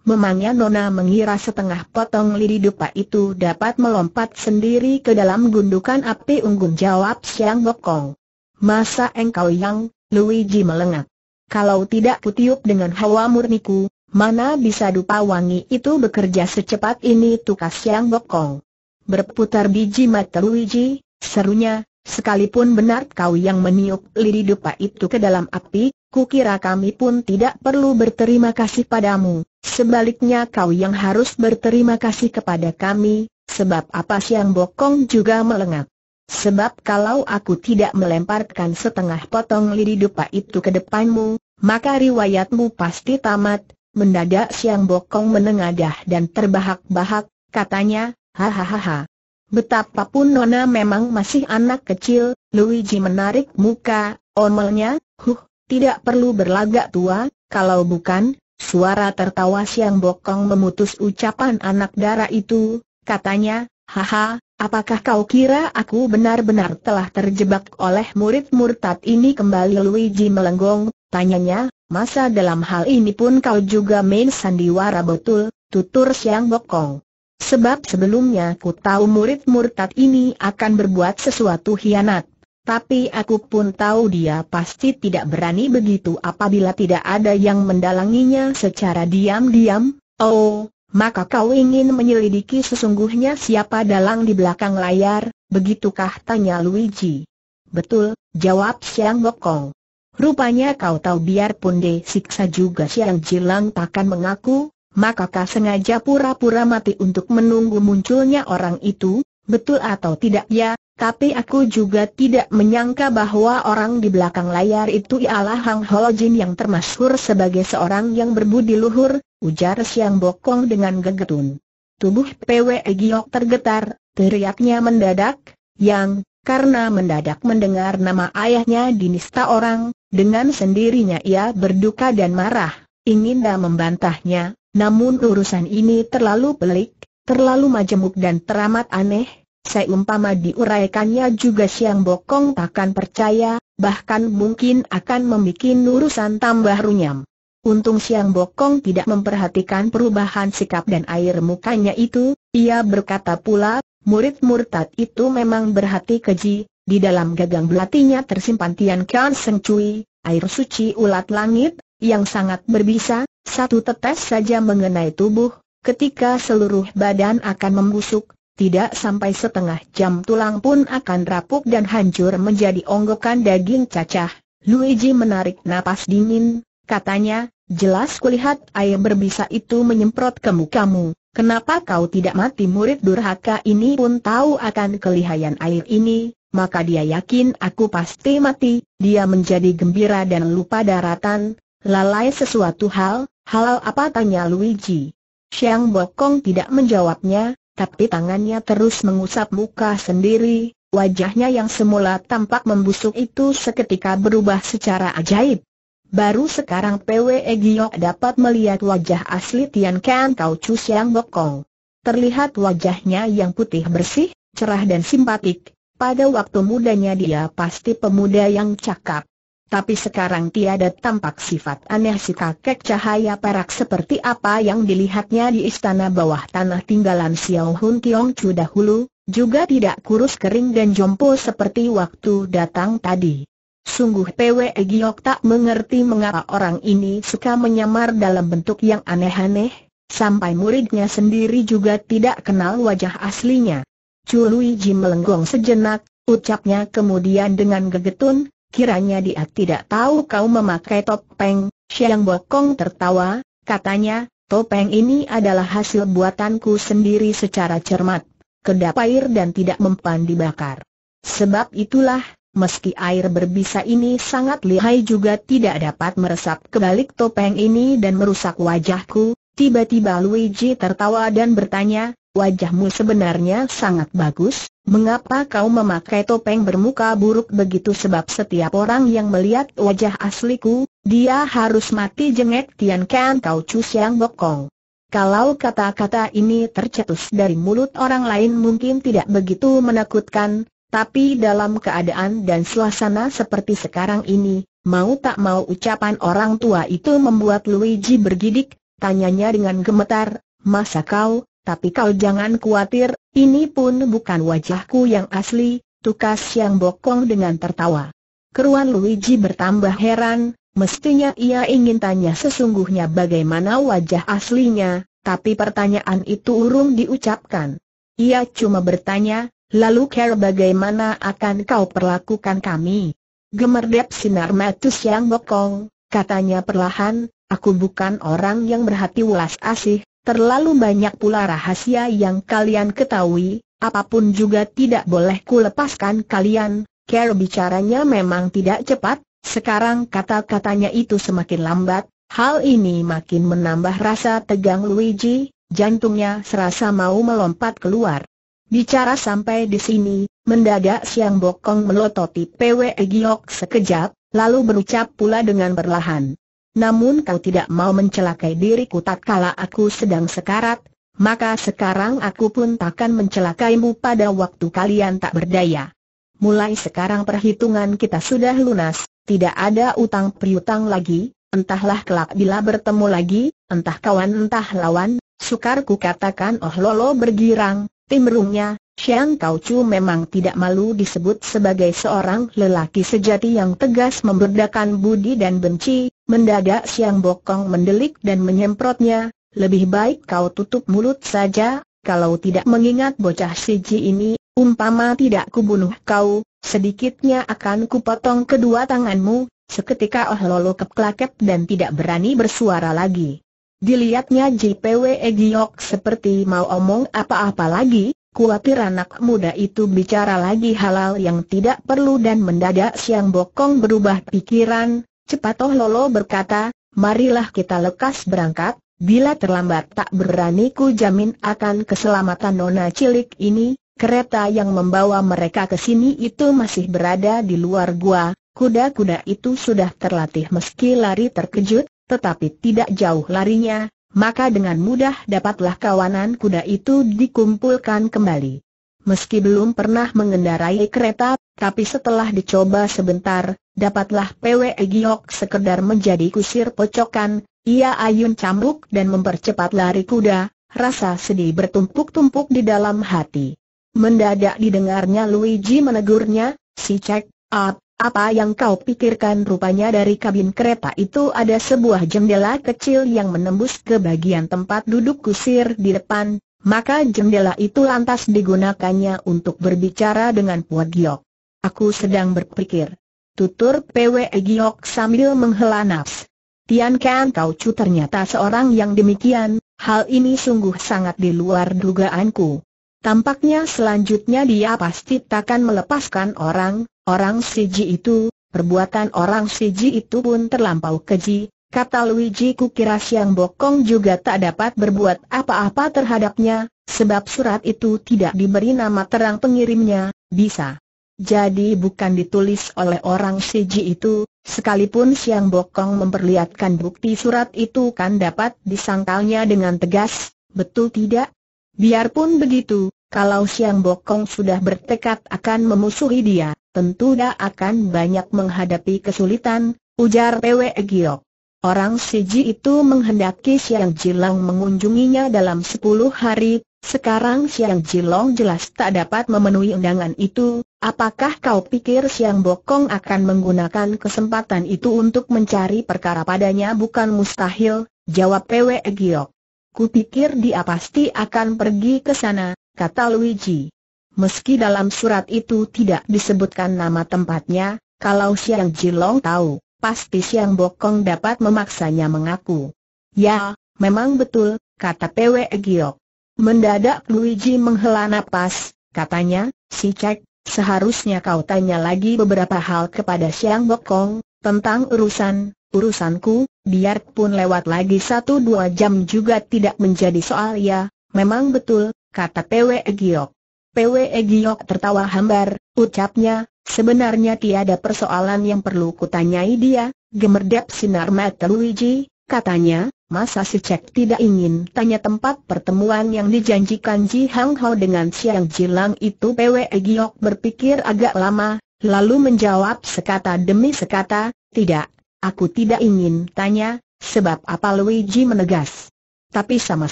Memangnya Nona mengira setengah potong lidi dupa itu dapat melompat sendiri ke dalam gundukan api unggun jawab Siang Bokong. Masa engkau yang, Luigi melengak. Kalau tidak kutiup dengan hawa murniku, mana bisa dupa wangi itu bekerja secepat ini tukas Siang Bokong. Berputar biji mata Luigi, serunya, sekalipun benar kau yang meniup lidi dupa itu ke dalam api, Kukira kami pun tidak perlu berterima kasih padamu, sebaliknya kau yang harus berterima kasih kepada kami, sebab apa siang bokong juga melengak. Sebab kalau aku tidak melemparkan setengah potong lidi dupa itu ke depanmu, maka riwayatmu pasti tamat. Mendadak siang bokong menengadah dan terbahak-bahak, katanya, hahaha. Betapapun Nona memang masih anak kecil, Luigi menarik muka, omelnya, huh, tidak perlu berlagak tua, kalau bukan, suara tertawa Siang Bokong memutus ucapan anak darah itu, katanya, haha, apakah kau kira aku benar-benar telah terjebak oleh murid murtad ini kembali Luigi melenggong, tanyanya, masa dalam hal ini pun kau juga main sandiwara betul, tutur Siang Bokong. Sebab sebelumnya ku tahu murid murtad ini akan berbuat sesuatu hianat. Tapi aku pun tahu dia pasti tidak berani begitu apabila tidak ada yang mendalanginya secara diam-diam. Oh, maka kau ingin menyelidiki sesungguhnya siapa dalang di belakang layar, begitukah tanya Luigi. Betul, jawab Siang Bokong. Rupanya kau tahu biarpun siksa juga Siang Jilang takkan mengaku, maka kau sengaja pura-pura mati untuk menunggu munculnya orang itu, betul atau tidak ya? tapi aku juga tidak menyangka bahwa orang di belakang layar itu ialah Hang Ho yang termasyhur sebagai seorang yang berbudi luhur, ujar Siang Bokong dengan gegetun. Tubuh PW Giok tergetar, teriaknya mendadak, yang, karena mendadak mendengar nama ayahnya dinista orang, dengan sendirinya ia berduka dan marah, inginlah membantahnya, namun urusan ini terlalu pelik, terlalu majemuk dan teramat aneh, Seumpama diuraikannya juga Siang Bokong takkan percaya, bahkan mungkin akan membuat urusan tambah runyam. Untung Siang Bokong tidak memperhatikan perubahan sikap dan air mukanya itu, ia berkata pula, murid murtad itu memang berhati keji, di dalam gagang belatinya tersimpan Tian Kian Seng Cui, air suci ulat langit, yang sangat berbisa, satu tetes saja mengenai tubuh, ketika seluruh badan akan membusuk, tidak sampai setengah jam tulang pun akan rapuk dan hancur menjadi onggokan daging cacah. Luigi menarik napas dingin, katanya, jelas kulihat air berbisa itu menyemprot ke mukamu. Kenapa kau tidak mati murid durhaka ini pun tahu akan kelihayan air ini, maka dia yakin aku pasti mati, dia menjadi gembira dan lupa daratan, lalai sesuatu hal, halal apa tanya Luigi. Xiang Bokong tidak menjawabnya, tapi tangannya terus mengusap muka sendiri, wajahnya yang semula tampak membusuk itu seketika berubah secara ajaib. Baru sekarang PW e Giok dapat melihat wajah asli Tian Kan Kau Chu Siang Bokong. Terlihat wajahnya yang putih bersih, cerah dan simpatik, pada waktu mudanya dia pasti pemuda yang cakap. Tapi sekarang tiada tampak sifat aneh si kakek cahaya perak seperti apa yang dilihatnya di istana bawah tanah tinggalan Xiao Hun Tiong Chu dahulu, juga tidak kurus kering dan jompo seperti waktu datang tadi. Sungguh Pwe Giok tak mengerti mengapa orang ini suka menyamar dalam bentuk yang aneh-aneh, sampai muridnya sendiri juga tidak kenal wajah aslinya. Chu Ji melenggong sejenak, ucapnya kemudian dengan gegetun, Kiranya dia tidak tahu kau memakai topeng, Siang Bokong tertawa, katanya, topeng ini adalah hasil buatanku sendiri secara cermat, kedap air dan tidak mempan dibakar. Sebab itulah, meski air berbisa ini sangat lihai juga tidak dapat meresap ke balik topeng ini dan merusak wajahku, tiba-tiba Luigi tertawa dan bertanya, wajahmu sebenarnya sangat bagus, mengapa kau memakai topeng bermuka buruk begitu sebab setiap orang yang melihat wajah asliku, dia harus mati jengek Tian Kan Kau Chu Siang Bokong. Kalau kata-kata ini tercetus dari mulut orang lain mungkin tidak begitu menakutkan, tapi dalam keadaan dan suasana seperti sekarang ini, mau tak mau ucapan orang tua itu membuat Luigi bergidik, tanyanya dengan gemetar, masa kau, tapi kau jangan khawatir, ini pun bukan wajahku yang asli, tukas yang bokong dengan tertawa. Keruan Luigi bertambah heran, mestinya ia ingin tanya sesungguhnya bagaimana wajah aslinya, tapi pertanyaan itu urung diucapkan. Ia cuma bertanya, lalu care bagaimana akan kau perlakukan kami? Gemerdep sinar matus yang bokong, katanya perlahan, aku bukan orang yang berhati welas asih, Terlalu banyak pula rahasia yang kalian ketahui, apapun juga tidak boleh kulepaskan kalian. Care bicaranya memang tidak cepat, sekarang kata-katanya itu semakin lambat, hal ini makin menambah rasa tegang Luigi, jantungnya serasa mau melompat keluar. Bicara sampai di sini, mendadak Siang Bokong melototi PW Giok sekejap, lalu berucap pula dengan perlahan. Namun kau tidak mau mencelakai diriku tak kala aku sedang sekarat, maka sekarang aku pun takkan mencelakaimu pada waktu kalian tak berdaya. Mulai sekarang perhitungan kita sudah lunas, tidak ada utang piutang lagi, entahlah kelak bila bertemu lagi, entah kawan entah lawan, sukar ku katakan oh lolo bergirang, timrungnya, Xiang Kau memang tidak malu disebut sebagai seorang lelaki sejati yang tegas memberdakan budi dan benci, mendadak Xiang Bokong mendelik dan menyemprotnya, lebih baik kau tutup mulut saja, kalau tidak mengingat bocah Siji ini, umpama tidak kubunuh kau, sedikitnya akan kupotong kedua tanganmu, seketika Oh Lolo keplakep dan tidak berani bersuara lagi. Dilihatnya JPW Giok seperti mau omong apa-apa lagi, Kuatir anak muda itu bicara lagi halal yang tidak perlu dan mendadak Siang Bokong berubah pikiran, cepat Toh Lolo berkata, marilah kita lekas berangkat, bila terlambat tak berani ku jamin akan keselamatan nona cilik ini, kereta yang membawa mereka ke sini itu masih berada di luar gua, kuda-kuda itu sudah terlatih meski lari terkejut, tetapi tidak jauh larinya, maka dengan mudah dapatlah kawanan kuda itu dikumpulkan kembali. Meski belum pernah mengendarai kereta, tapi setelah dicoba sebentar, dapatlah PW Giok sekedar menjadi kusir pocokan, ia ayun cambuk dan mempercepat lari kuda, rasa sedih bertumpuk-tumpuk di dalam hati. Mendadak didengarnya Luigi menegurnya, si cek, up, apa yang kau pikirkan rupanya dari kabin kereta itu ada sebuah jendela kecil yang menembus ke bagian tempat duduk kusir di depan, maka jendela itu lantas digunakannya untuk berbicara dengan Puat Giok. Aku sedang berpikir. Tutur PWE Giok sambil menghela nafs. Tian Kan Kau Chu ternyata seorang yang demikian, hal ini sungguh sangat di luar dugaanku. Tampaknya selanjutnya dia pasti takkan melepaskan orang, Orang siji itu, perbuatan orang siji itu pun terlampau keji, kata Luigi Kukira Siang Bokong juga tak dapat berbuat apa-apa terhadapnya, sebab surat itu tidak diberi nama terang pengirimnya, bisa. Jadi bukan ditulis oleh orang siji itu, sekalipun Siang Bokong memperlihatkan bukti surat itu kan dapat disangkalnya dengan tegas, betul tidak? Biarpun begitu, kalau Siang Bokong sudah bertekad akan memusuhi dia, tentu dia akan banyak menghadapi kesulitan, ujar Pwe Giok. Orang Siji itu menghendaki Siang Jilong mengunjunginya dalam sepuluh hari, sekarang Siang Jilong jelas tak dapat memenuhi undangan itu, apakah kau pikir Siang Bokong akan menggunakan kesempatan itu untuk mencari perkara padanya bukan mustahil, jawab Pwe Giok. pikir dia pasti akan pergi ke sana, kata Luigi. Meski dalam surat itu tidak disebutkan nama tempatnya, kalau Siang Jilong tahu, pasti Siang Bokong dapat memaksanya mengaku. Ya, memang betul, kata Pwe Giok. Mendadak Luigi menghela napas, katanya, si Cek, seharusnya kau tanya lagi beberapa hal kepada Siang Bokong, tentang urusan, urusanku, biarpun lewat lagi satu dua jam juga tidak menjadi soal ya, memang betul, kata PW Giok. PW Giok tertawa hambar, ucapnya, sebenarnya tiada persoalan yang perlu kutanyai dia, gemerdap sinar mata Luigi, katanya, Masa si Cek tidak ingin tanya tempat pertemuan yang dijanjikan Ji Hang Ho dengan Siang Jilang itu PW Giok berpikir agak lama, lalu menjawab sekata demi sekata, tidak, aku tidak ingin tanya, sebab apa Luigi menegas. Tapi sama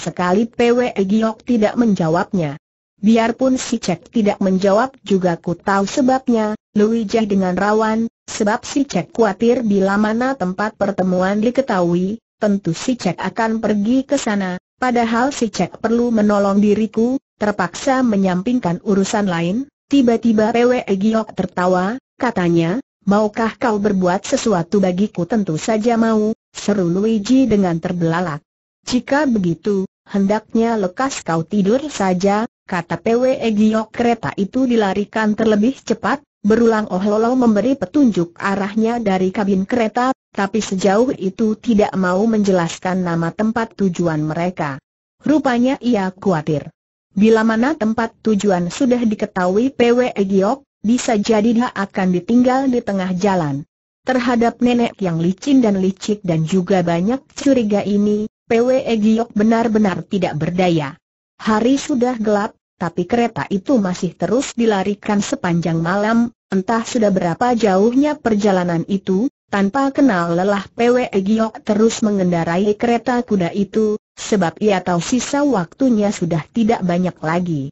sekali PW Giok tidak menjawabnya. Biarpun si Cek tidak menjawab juga ku tahu sebabnya, Luijah dengan rawan, sebab si Cek khawatir bila mana tempat pertemuan diketahui, tentu si Cek akan pergi ke sana, padahal si Cek perlu menolong diriku, terpaksa menyampingkan urusan lain, tiba-tiba PW Giok tertawa, katanya, maukah kau berbuat sesuatu bagiku tentu saja mau, seru Luigi dengan terbelalak. Jika begitu, hendaknya lekas kau tidur saja, kata PWE Giok kereta itu dilarikan terlebih cepat, berulang Oh Lolo memberi petunjuk arahnya dari kabin kereta, tapi sejauh itu tidak mau menjelaskan nama tempat tujuan mereka. Rupanya ia khawatir. Bila mana tempat tujuan sudah diketahui PWE Giok, bisa jadi dia akan ditinggal di tengah jalan. Terhadap nenek yang licin dan licik dan juga banyak curiga ini, PWE Giok benar-benar tidak berdaya. Hari sudah gelap, tapi kereta itu masih terus dilarikan sepanjang malam, entah sudah berapa jauhnya perjalanan itu, tanpa kenal lelah PWE Giok terus mengendarai kereta kuda itu, sebab ia tahu sisa waktunya sudah tidak banyak lagi.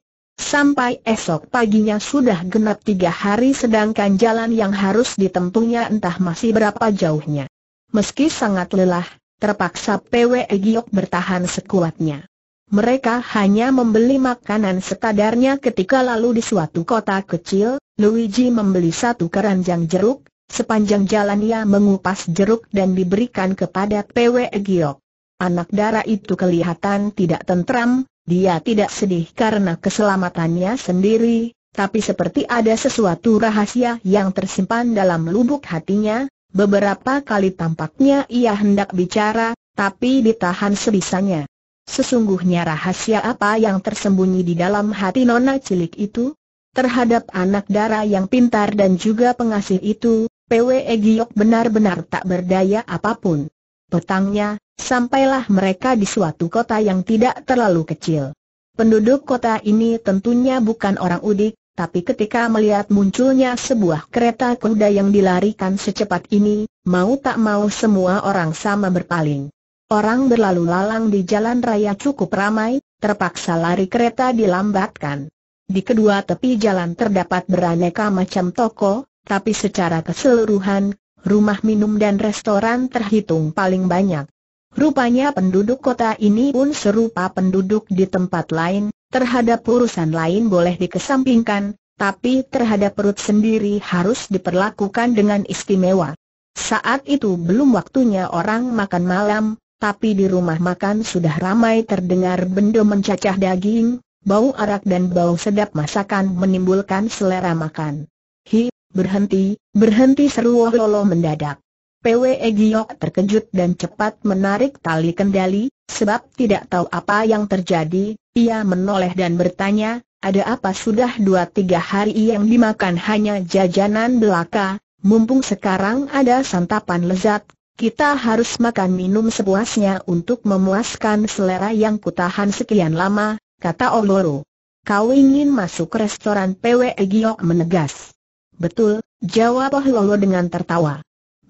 Sampai esok paginya sudah genap tiga hari sedangkan jalan yang harus ditempuhnya entah masih berapa jauhnya. Meski sangat lelah, terpaksa PW Giok bertahan sekuatnya. Mereka hanya membeli makanan sekadarnya ketika lalu di suatu kota kecil, Luigi membeli satu keranjang jeruk, sepanjang jalan ia mengupas jeruk dan diberikan kepada PW Giok. Anak darah itu kelihatan tidak tentram, dia tidak sedih karena keselamatannya sendiri, tapi seperti ada sesuatu rahasia yang tersimpan dalam lubuk hatinya, Beberapa kali tampaknya ia hendak bicara, tapi ditahan sebisanya. Sesungguhnya rahasia apa yang tersembunyi di dalam hati nona cilik itu? Terhadap anak dara yang pintar dan juga pengasih itu, PWE Giyok benar-benar tak berdaya apapun. Petangnya, sampailah mereka di suatu kota yang tidak terlalu kecil. Penduduk kota ini tentunya bukan orang udik, tapi ketika melihat munculnya sebuah kereta kuda yang dilarikan secepat ini, mau tak mau semua orang sama berpaling. Orang berlalu lalang di jalan raya cukup ramai, terpaksa lari kereta dilambatkan. Di kedua tepi jalan terdapat beraneka macam toko, tapi secara keseluruhan, rumah minum dan restoran terhitung paling banyak. Rupanya penduduk kota ini pun serupa penduduk di tempat lain, terhadap urusan lain boleh dikesampingkan, tapi terhadap perut sendiri harus diperlakukan dengan istimewa. Saat itu belum waktunya orang makan malam, tapi di rumah makan sudah ramai terdengar benda mencacah daging, bau arak dan bau sedap masakan menimbulkan selera makan. Hi, berhenti, berhenti seru Lolo mendadak. Pw Egyok terkejut dan cepat menarik tali kendali, sebab tidak tahu apa yang terjadi, ia menoleh dan bertanya, ada apa sudah dua tiga hari yang dimakan hanya jajanan belaka, mumpung sekarang ada santapan lezat, kita harus makan minum sepuasnya untuk memuaskan selera yang kutahan sekian lama, kata Oloro. Kau ingin masuk restoran Pw Egyok menegas. Betul, jawab Oloro dengan tertawa.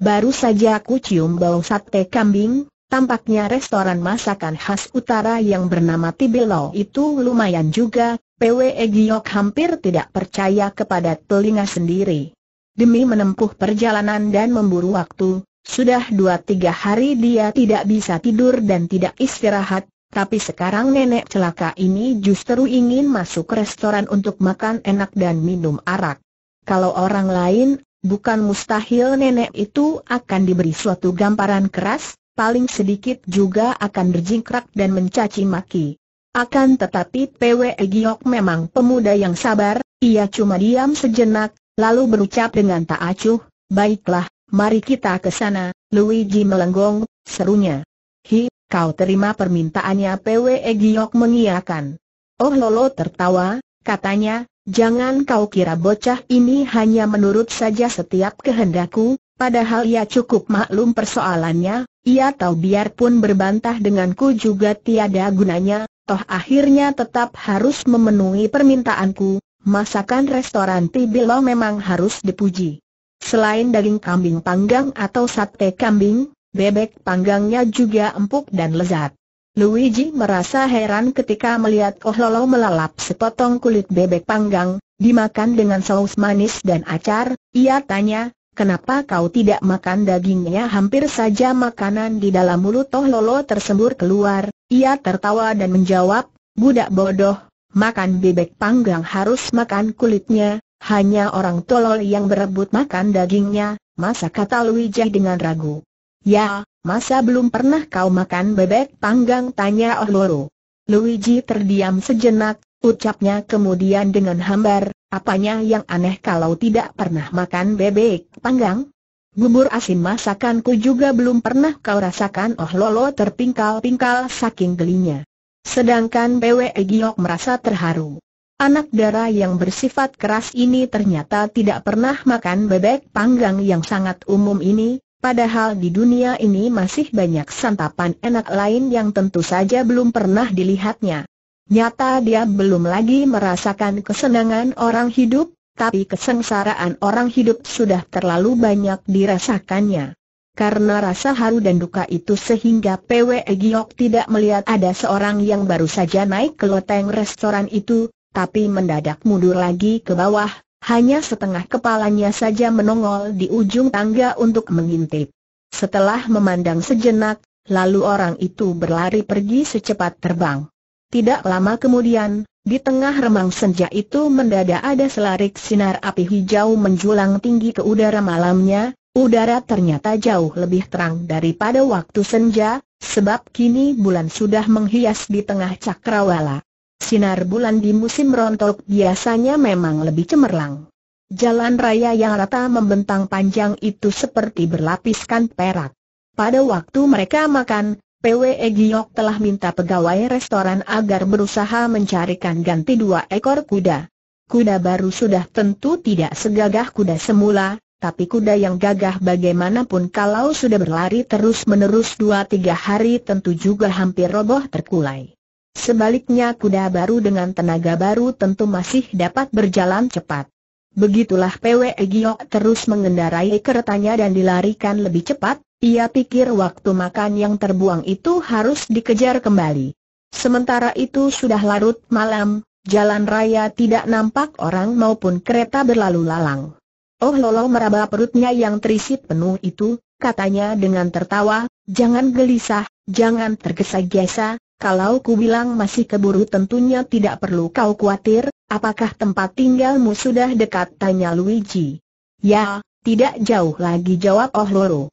Baru saja aku cium bau sate kambing, tampaknya restoran masakan khas utara yang bernama Tibelo itu lumayan juga, PWE Giok hampir tidak percaya kepada telinga sendiri. Demi menempuh perjalanan dan memburu waktu, sudah dua tiga hari dia tidak bisa tidur dan tidak istirahat, tapi sekarang nenek celaka ini justru ingin masuk restoran untuk makan enak dan minum arak. Kalau orang lain Bukan mustahil nenek itu akan diberi suatu gamparan keras, paling sedikit juga akan berjingkrak dan mencaci maki. Akan tetapi PW Giok memang pemuda yang sabar, ia cuma diam sejenak, lalu berucap dengan tak acuh, baiklah, mari kita ke sana, Luigi melenggong, serunya. Hi, kau terima permintaannya PW Giok mengiakan. Oh Lolo tertawa, katanya, Jangan kau kira bocah ini hanya menurut saja setiap kehendakku, padahal ia cukup maklum persoalannya, ia tahu biarpun berbantah denganku juga tiada gunanya, toh akhirnya tetap harus memenuhi permintaanku, masakan restoran Tibilo memang harus dipuji. Selain daging kambing panggang atau sate kambing, bebek panggangnya juga empuk dan lezat. Luigi merasa heran ketika melihat Oh Lolo melalap sepotong kulit bebek panggang, dimakan dengan saus manis dan acar, ia tanya, kenapa kau tidak makan dagingnya hampir saja makanan di dalam mulut oh Lolo tersembur keluar, ia tertawa dan menjawab, budak bodoh, makan bebek panggang harus makan kulitnya, hanya orang tolol yang berebut makan dagingnya, masa kata Luigi dengan ragu. Ya, Masa belum pernah kau makan bebek panggang? Tanya oh Loro. Luigi terdiam sejenak, ucapnya kemudian dengan hambar, apanya yang aneh kalau tidak pernah makan bebek panggang? Bubur asin masakanku juga belum pernah kau rasakan Oh Lolo terpingkal-pingkal saking gelinya. Sedangkan Bwe Giok merasa terharu. Anak dara yang bersifat keras ini ternyata tidak pernah makan bebek panggang yang sangat umum ini, Padahal di dunia ini masih banyak santapan enak lain yang tentu saja belum pernah dilihatnya. Nyata dia belum lagi merasakan kesenangan orang hidup, tapi kesengsaraan orang hidup sudah terlalu banyak dirasakannya. Karena rasa haru dan duka itu sehingga PW Giok tidak melihat ada seorang yang baru saja naik ke loteng restoran itu, tapi mendadak mundur lagi ke bawah, hanya setengah kepalanya saja menongol di ujung tangga untuk mengintip. Setelah memandang sejenak, lalu orang itu berlari pergi secepat terbang. Tidak lama kemudian, di tengah remang senja itu mendadak ada selarik sinar api hijau menjulang tinggi ke udara malamnya, udara ternyata jauh lebih terang daripada waktu senja, sebab kini bulan sudah menghias di tengah cakrawala. Sinar bulan di musim rontok biasanya memang lebih cemerlang. Jalan raya yang rata membentang panjang itu seperti berlapiskan perak. Pada waktu mereka makan, PWE Giok telah minta pegawai restoran agar berusaha mencarikan ganti dua ekor kuda. Kuda baru sudah tentu tidak segagah kuda semula, tapi kuda yang gagah bagaimanapun kalau sudah berlari terus-menerus dua tiga hari tentu juga hampir roboh terkulai. Sebaliknya kuda baru dengan tenaga baru tentu masih dapat berjalan cepat. Begitulah PWE Giok terus mengendarai keretanya dan dilarikan lebih cepat, ia pikir waktu makan yang terbuang itu harus dikejar kembali. Sementara itu sudah larut malam, jalan raya tidak nampak orang maupun kereta berlalu lalang. Oh Lolo meraba perutnya yang terisi penuh itu, katanya dengan tertawa, jangan gelisah, jangan tergesa-gesa, kalau ku bilang masih keburu tentunya tidak perlu kau khawatir, apakah tempat tinggalmu sudah dekat? Tanya Luigi. Ya, tidak jauh lagi jawab Oh Loro.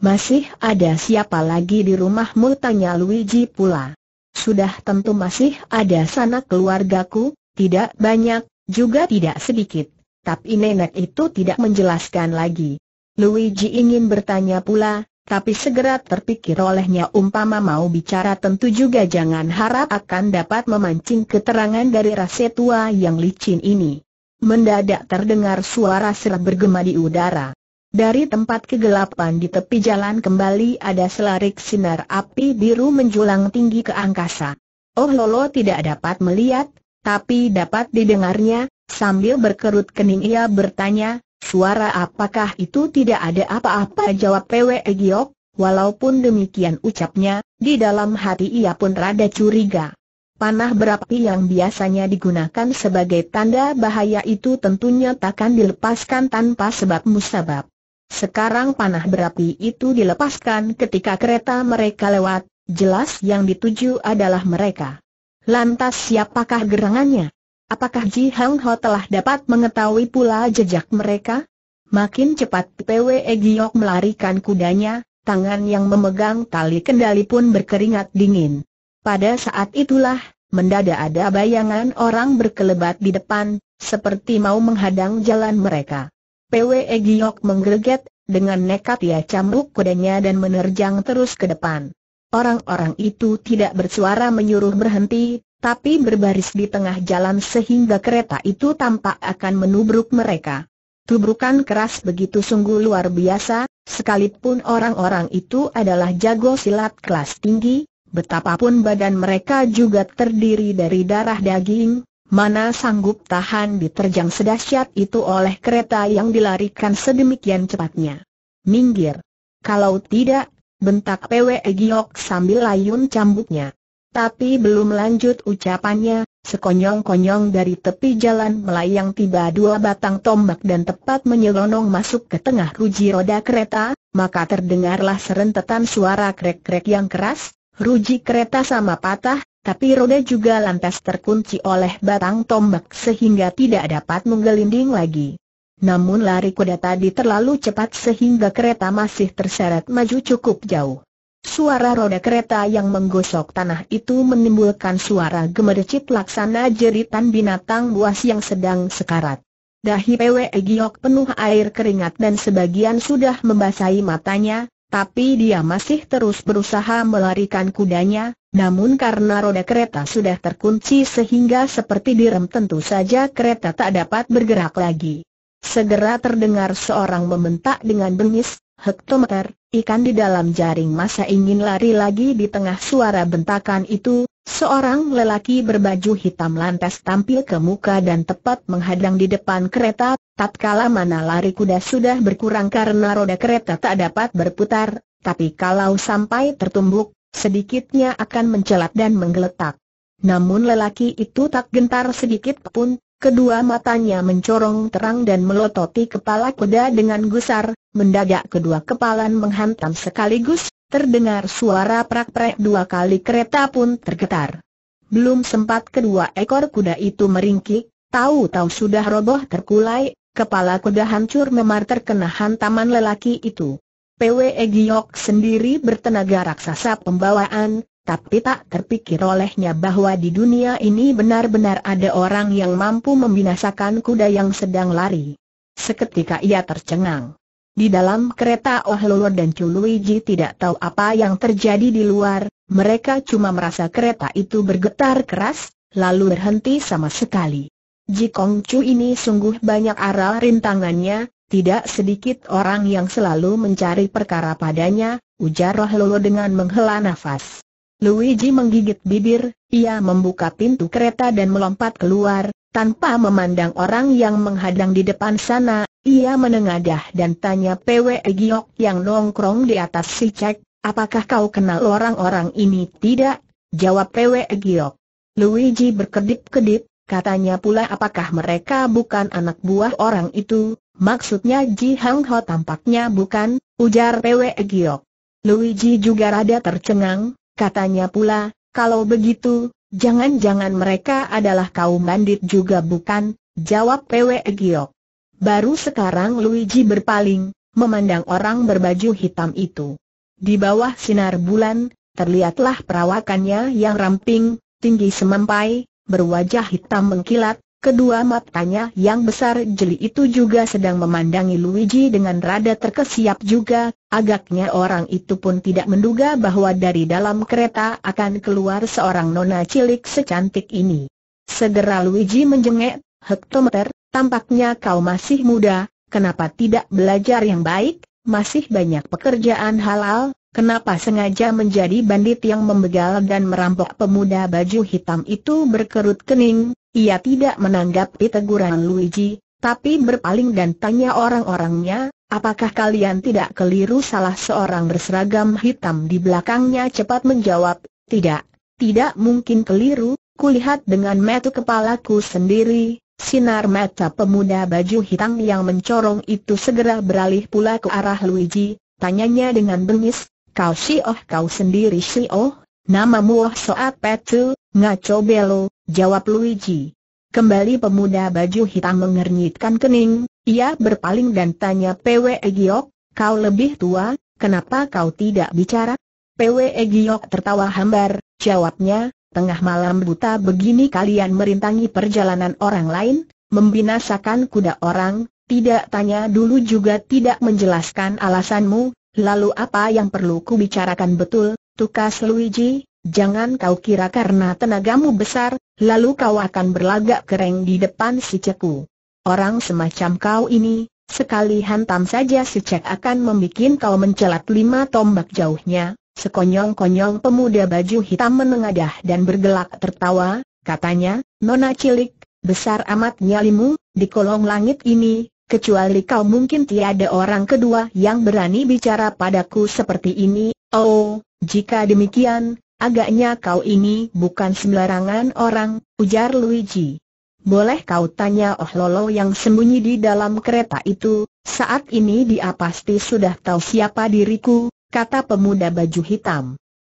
Masih ada siapa lagi di rumahmu? Tanya Luigi pula. Sudah tentu masih ada sana keluargaku, tidak banyak, juga tidak sedikit. Tapi nenek itu tidak menjelaskan lagi. Luigi ingin bertanya pula, tapi segera terpikir olehnya umpama mau bicara tentu juga jangan harap akan dapat memancing keterangan dari rasa tua yang licin ini. Mendadak terdengar suara serak bergema di udara. Dari tempat kegelapan di tepi jalan kembali ada selarik sinar api biru menjulang tinggi ke angkasa. Oh Lolo tidak dapat melihat, tapi dapat didengarnya, sambil berkerut kening ia bertanya, Suara apakah itu tidak ada apa-apa jawab Pwe Giok, walaupun demikian ucapnya, di dalam hati ia pun rada curiga. Panah berapi yang biasanya digunakan sebagai tanda bahaya itu tentunya takkan dilepaskan tanpa sebab musabab. Sekarang panah berapi itu dilepaskan ketika kereta mereka lewat, jelas yang dituju adalah mereka. Lantas siapakah gerangannya? Apakah Ji Hang Ho telah dapat mengetahui pula jejak mereka? Makin cepat Pwe Giok melarikan kudanya, tangan yang memegang tali kendali pun berkeringat dingin. Pada saat itulah, mendadak ada bayangan orang berkelebat di depan, seperti mau menghadang jalan mereka. Pwe Giok menggerget, dengan nekat ia cambuk kudanya dan menerjang terus ke depan. Orang-orang itu tidak bersuara menyuruh berhenti, tapi berbaris di tengah jalan sehingga kereta itu tampak akan menubruk mereka. Tubrukan keras begitu sungguh luar biasa, sekalipun orang-orang itu adalah jago silat kelas tinggi, betapapun badan mereka juga terdiri dari darah daging, mana sanggup tahan diterjang sedahsyat itu oleh kereta yang dilarikan sedemikian cepatnya. Minggir! Kalau tidak, bentak Pwe Giok sambil layun cambuknya. Tapi belum lanjut ucapannya, sekonyong-konyong dari tepi jalan melayang tiba dua batang tombak dan tepat menyelonong masuk ke tengah ruji roda kereta, maka terdengarlah serentetan suara krek-krek yang keras, ruji kereta sama patah, tapi roda juga lantas terkunci oleh batang tombak sehingga tidak dapat menggelinding lagi. Namun lari kuda tadi terlalu cepat sehingga kereta masih terseret maju cukup jauh. Suara roda kereta yang menggosok tanah itu menimbulkan suara gemericik laksana jeritan binatang buas yang sedang sekarat. Dahi Pwe Giok penuh air keringat dan sebagian sudah membasahi matanya, tapi dia masih terus berusaha melarikan kudanya, namun karena roda kereta sudah terkunci sehingga seperti direm tentu saja kereta tak dapat bergerak lagi. Segera terdengar seorang membentak dengan bengis, hektometer, Ikan di dalam jaring masa ingin lari lagi di tengah suara bentakan itu, seorang lelaki berbaju hitam lantas tampil ke muka dan tepat menghadang di depan kereta, tatkala mana lari kuda sudah berkurang karena roda kereta tak dapat berputar, tapi kalau sampai tertumbuk, sedikitnya akan mencelat dan menggeletak. Namun lelaki itu tak gentar sedikit pun, Kedua matanya mencorong terang dan melototi kepala kuda dengan gusar, mendadak kedua kepalan menghantam sekaligus, terdengar suara prak-prak dua kali kereta pun tergetar. Belum sempat kedua ekor kuda itu meringkik, tahu-tahu sudah roboh terkulai, kepala kuda hancur memar terkena hantaman lelaki itu. PWE Giyok sendiri bertenaga raksasa pembawaan, tapi tak terpikir olehnya bahwa di dunia ini benar-benar ada orang yang mampu membinasakan kuda yang sedang lari. Seketika ia tercengang. Di dalam kereta Oh Lolo dan Chuluiji tidak tahu apa yang terjadi di luar, mereka cuma merasa kereta itu bergetar keras, lalu berhenti sama sekali. Ji Kong Chu ini sungguh banyak arah rintangannya, tidak sedikit orang yang selalu mencari perkara padanya, ujar Oh Lolo dengan menghela nafas. Luigi menggigit bibir, ia membuka pintu kereta dan melompat keluar, tanpa memandang orang yang menghadang di depan sana, ia menengadah dan tanya PW Giok yang nongkrong di atas si cek, apakah kau kenal orang-orang ini? Tidak, jawab PW Giok. Luigi berkedip-kedip, katanya pula apakah mereka bukan anak buah orang itu, maksudnya Ji Hang Ho tampaknya bukan, ujar PW Giok. Luigi juga rada tercengang, Katanya pula, kalau begitu, jangan-jangan mereka adalah kaum bandit juga bukan, jawab Pwe Giok. Baru sekarang Luigi berpaling, memandang orang berbaju hitam itu. Di bawah sinar bulan, terlihatlah perawakannya yang ramping, tinggi semampai, berwajah hitam mengkilat, Kedua matanya yang besar jeli itu juga sedang memandangi Luigi dengan rada terkesiap juga, agaknya orang itu pun tidak menduga bahwa dari dalam kereta akan keluar seorang nona cilik secantik ini. Segera Luigi menjengek, hektometer, tampaknya kau masih muda, kenapa tidak belajar yang baik, masih banyak pekerjaan halal, Kenapa sengaja menjadi bandit yang membegal dan merampok pemuda baju hitam itu berkerut kening, ia tidak menanggapi teguran Luigi, tapi berpaling dan tanya orang-orangnya, apakah kalian tidak keliru salah seorang berseragam hitam di belakangnya cepat menjawab, tidak, tidak mungkin keliru, kulihat dengan metu kepalaku sendiri, sinar mata pemuda baju hitam yang mencorong itu segera beralih pula ke arah Luigi, tanyanya dengan bengis, kau si oh kau sendiri si oh, Nama Oh Soat Petu, Ngaco Belo, jawab Luigi. Kembali pemuda baju hitam mengernyitkan kening, ia berpaling dan tanya PW Giok, kau lebih tua, kenapa kau tidak bicara? PW Giok tertawa hambar, jawabnya, tengah malam buta begini kalian merintangi perjalanan orang lain, membinasakan kuda orang, tidak tanya dulu juga tidak menjelaskan alasanmu, lalu apa yang perlu ku bicarakan betul, Tukas Luigi, jangan kau kira karena tenagamu besar, lalu kau akan berlagak keren di depan si ceku. Orang semacam kau ini, sekali hantam saja si cek akan membuat kau mencelat lima tombak jauhnya. Sekonyong-konyong pemuda baju hitam menengadah dan bergelak tertawa, katanya, Nona cilik, besar amat nyalimu, di kolong langit ini, kecuali kau mungkin tiada orang kedua yang berani bicara padaku seperti ini, oh, jika demikian, agaknya kau ini bukan sembarangan orang, ujar Luigi. Boleh kau tanya Oh Lolo yang sembunyi di dalam kereta itu, saat ini dia pasti sudah tahu siapa diriku, kata pemuda baju hitam.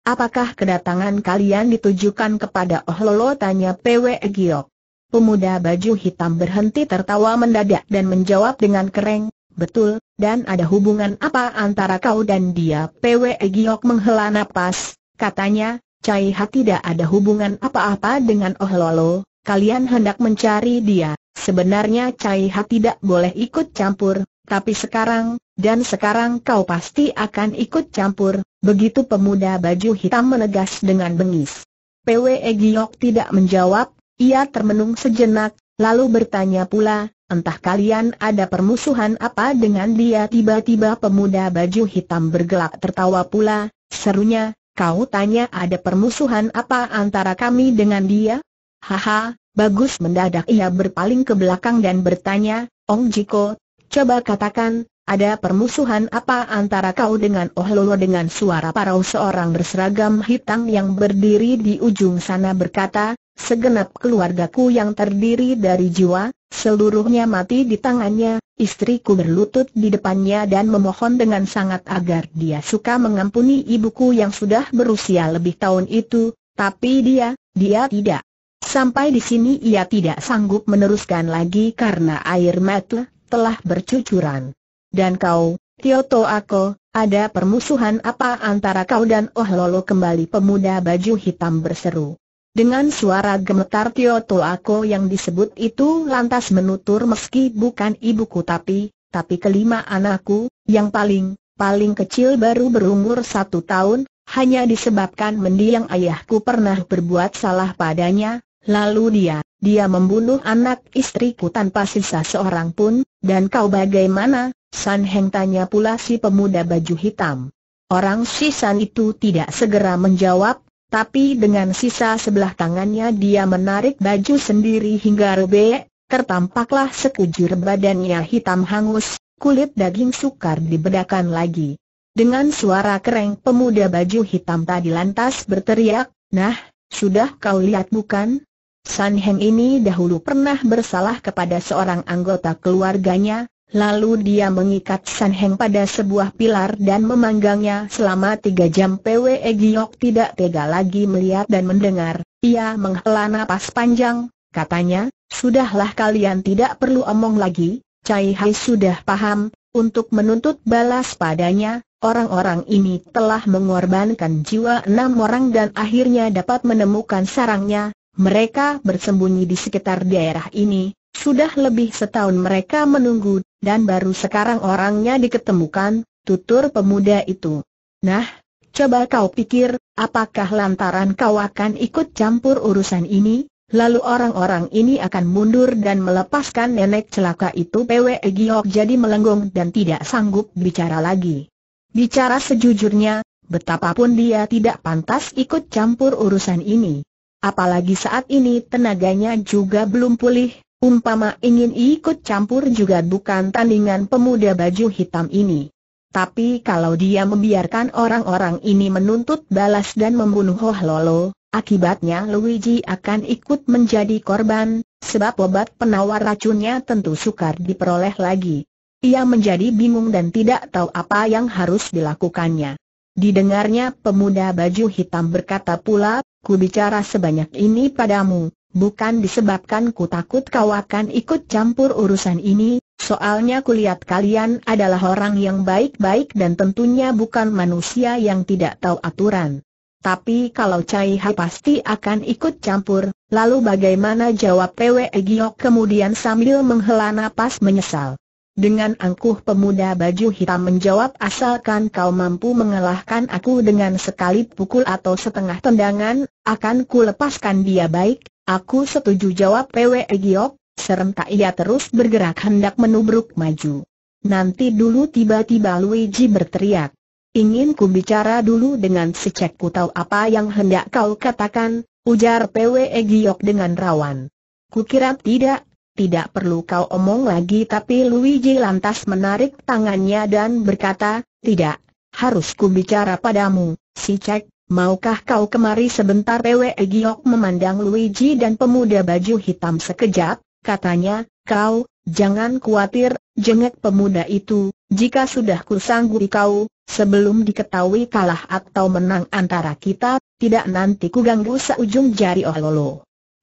Apakah kedatangan kalian ditujukan kepada Oh Lolo tanya PW Giok. Pemuda baju hitam berhenti tertawa mendadak dan menjawab dengan kering, Betul, dan ada hubungan apa antara kau dan dia? PW Giok menghela nafas. katanya, Cai Ha tidak ada hubungan apa-apa dengan Oh Lolo, kalian hendak mencari dia. Sebenarnya Cai Ha tidak boleh ikut campur, tapi sekarang, dan sekarang kau pasti akan ikut campur, begitu pemuda baju hitam menegas dengan bengis. PW Giok tidak menjawab, ia termenung sejenak, Lalu bertanya pula, entah kalian ada permusuhan apa dengan dia tiba-tiba pemuda baju hitam bergelak tertawa pula, serunya, kau tanya ada permusuhan apa antara kami dengan dia? Haha, bagus mendadak ia berpaling ke belakang dan bertanya, Ong Jiko, coba katakan, ada permusuhan apa antara kau dengan Oh Lolo dengan suara parau seorang berseragam hitam yang berdiri di ujung sana berkata, segenap keluargaku yang terdiri dari jiwa, seluruhnya mati di tangannya, istriku berlutut di depannya dan memohon dengan sangat agar dia suka mengampuni ibuku yang sudah berusia lebih tahun itu, tapi dia, dia tidak. Sampai di sini ia tidak sanggup meneruskan lagi karena air mata telah bercucuran. Dan kau, Tioto Ako, ada permusuhan apa antara kau dan Oh Lolo kembali pemuda baju hitam berseru. Dengan suara gemetar Tio Toako yang disebut itu lantas menutur meski bukan ibuku tapi, tapi kelima anakku, yang paling, paling kecil baru berumur satu tahun, hanya disebabkan mendiang ayahku pernah berbuat salah padanya, lalu dia, dia membunuh anak istriku tanpa sisa seorang pun, dan kau bagaimana? San Heng tanya pula si pemuda baju hitam. Orang si San itu tidak segera menjawab, tapi dengan sisa sebelah tangannya dia menarik baju sendiri hingga robek, tertampaklah sekujur badannya hitam hangus, kulit daging sukar dibedakan lagi. Dengan suara kereng pemuda baju hitam tadi lantas berteriak, Nah, sudah kau lihat bukan? San Heng ini dahulu pernah bersalah kepada seorang anggota keluarganya, Lalu dia mengikat San Heng pada sebuah pilar dan memanggangnya selama tiga jam Pwe Giok tidak tega lagi melihat dan mendengar. Ia menghela napas panjang, katanya, Sudahlah kalian tidak perlu omong lagi, Cai Hai sudah paham, untuk menuntut balas padanya, orang-orang ini telah mengorbankan jiwa enam orang dan akhirnya dapat menemukan sarangnya, mereka bersembunyi di sekitar daerah ini, sudah lebih setahun mereka menunggu, dan baru sekarang orangnya diketemukan, tutur pemuda itu. Nah, coba kau pikir, apakah lantaran kau akan ikut campur urusan ini? Lalu orang-orang ini akan mundur dan melepaskan nenek celaka itu PWE Giok jadi melenggung dan tidak sanggup bicara lagi. Bicara sejujurnya, betapapun dia tidak pantas ikut campur urusan ini. Apalagi saat ini tenaganya juga belum pulih, Umpama ingin ikut campur juga bukan tandingan pemuda baju hitam ini. Tapi kalau dia membiarkan orang-orang ini menuntut balas dan membunuh Hoh Lolo, akibatnya Luigi akan ikut menjadi korban, sebab obat penawar racunnya tentu sukar diperoleh lagi. Ia menjadi bingung dan tidak tahu apa yang harus dilakukannya. Didengarnya pemuda baju hitam berkata pula, ku bicara sebanyak ini padamu, bukan disebabkan ku takut kau akan ikut campur urusan ini, soalnya kulihat kalian adalah orang yang baik-baik dan tentunya bukan manusia yang tidak tahu aturan. Tapi kalau Cai Hai pasti akan ikut campur, lalu bagaimana jawab Pwe Giok kemudian sambil menghela napas menyesal. Dengan angkuh pemuda baju hitam menjawab asalkan kau mampu mengalahkan aku dengan sekali pukul atau setengah tendangan, akan ku lepaskan dia baik, Aku setuju jawab PW Giok, serentak ia terus bergerak hendak menubruk maju. Nanti dulu tiba-tiba Luigi berteriak. Ingin ku bicara dulu dengan secek ku tahu apa yang hendak kau katakan, ujar PW Giok dengan rawan. Kukira tidak, tidak perlu kau omong lagi tapi Luigi lantas menarik tangannya dan berkata, tidak, harus ku bicara padamu, si cek, Maukah kau kemari sebentar Pwe Giok memandang Luigi dan pemuda baju hitam sekejap, katanya, kau, jangan khawatir, jengek pemuda itu, jika sudah kusanggupi kau, sebelum diketahui kalah atau menang antara kita, tidak nanti kuganggu seujung jari ololo. Oh,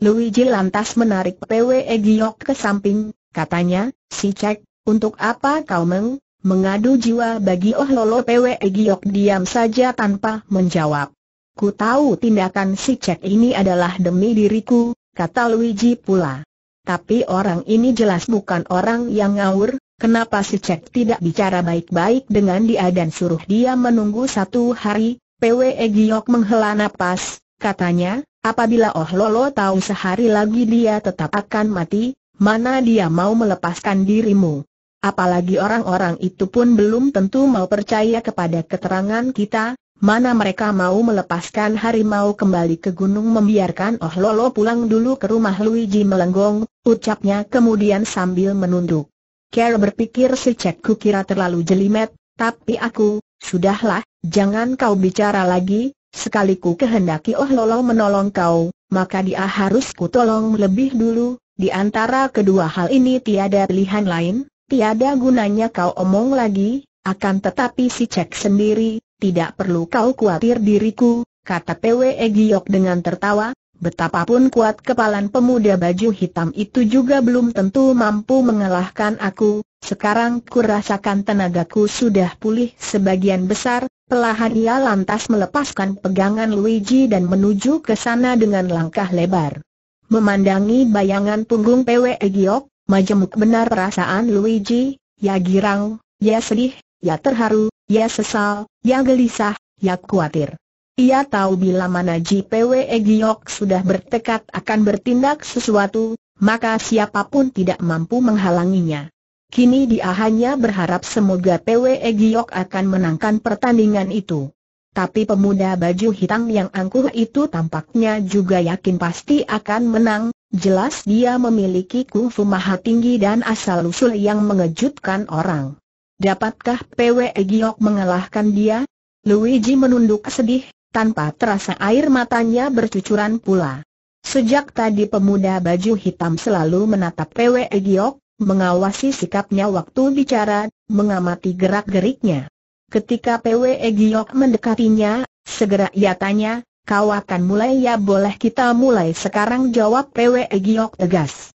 Luigi lantas menarik Pwe Giok ke samping, katanya, si cek, untuk apa kau meng, Mengadu jiwa bagi Oh Lolo Pwe Giok diam saja tanpa menjawab. Ku tahu tindakan si Cek ini adalah demi diriku, kata Luigi pula. Tapi orang ini jelas bukan orang yang ngawur, kenapa si Cek tidak bicara baik-baik dengan dia dan suruh dia menunggu satu hari? Pwe Giok menghela napas, katanya, apabila Oh Lolo tahu sehari lagi dia tetap akan mati, mana dia mau melepaskan dirimu. Apalagi orang-orang itu pun belum tentu mau percaya kepada keterangan kita, mana mereka mau melepaskan harimau kembali ke gunung membiarkan Oh Lolo pulang dulu ke rumah Luigi Melenggong, ucapnya kemudian sambil menunduk. Care berpikir si Cek kukira terlalu jelimet, tapi aku, sudahlah, jangan kau bicara lagi, sekali kehendaki Oh Lolo menolong kau, maka dia harus kutolong lebih dulu, di antara kedua hal ini tiada pilihan lain, Tiada gunanya kau omong lagi, akan tetapi si cek sendiri, tidak perlu kau khawatir diriku, kata PWE Giok dengan tertawa, betapapun kuat kepalan pemuda baju hitam itu juga belum tentu mampu mengalahkan aku, sekarang kurasakan tenagaku sudah pulih sebagian besar, pelahan ia lantas melepaskan pegangan Luigi dan menuju ke sana dengan langkah lebar. Memandangi bayangan punggung PWE Giok, Majemuk benar perasaan Luigi, ya girang, ya sedih, ya terharu, ya sesal, ya gelisah, ya khawatir. Ia tahu bila mana JPW Egyok sudah bertekad akan bertindak sesuatu, maka siapapun tidak mampu menghalanginya. Kini dia hanya berharap semoga PW Egyok akan menangkan pertandingan itu. Tapi pemuda baju hitam yang angkuh itu tampaknya juga yakin pasti akan menang, Jelas dia memiliki kungfu maha tinggi dan asal-usul yang mengejutkan orang. Dapatkah Pwe Giok mengalahkan dia? Luigi menunduk sedih, tanpa terasa air matanya bercucuran pula. Sejak tadi pemuda baju hitam selalu menatap Pwe Giok, mengawasi sikapnya waktu bicara, mengamati gerak-geriknya. Ketika Pwe Giok mendekatinya, segera ia tanya, Kau akan mulai ya boleh kita mulai sekarang jawab Pwe Giok tegas.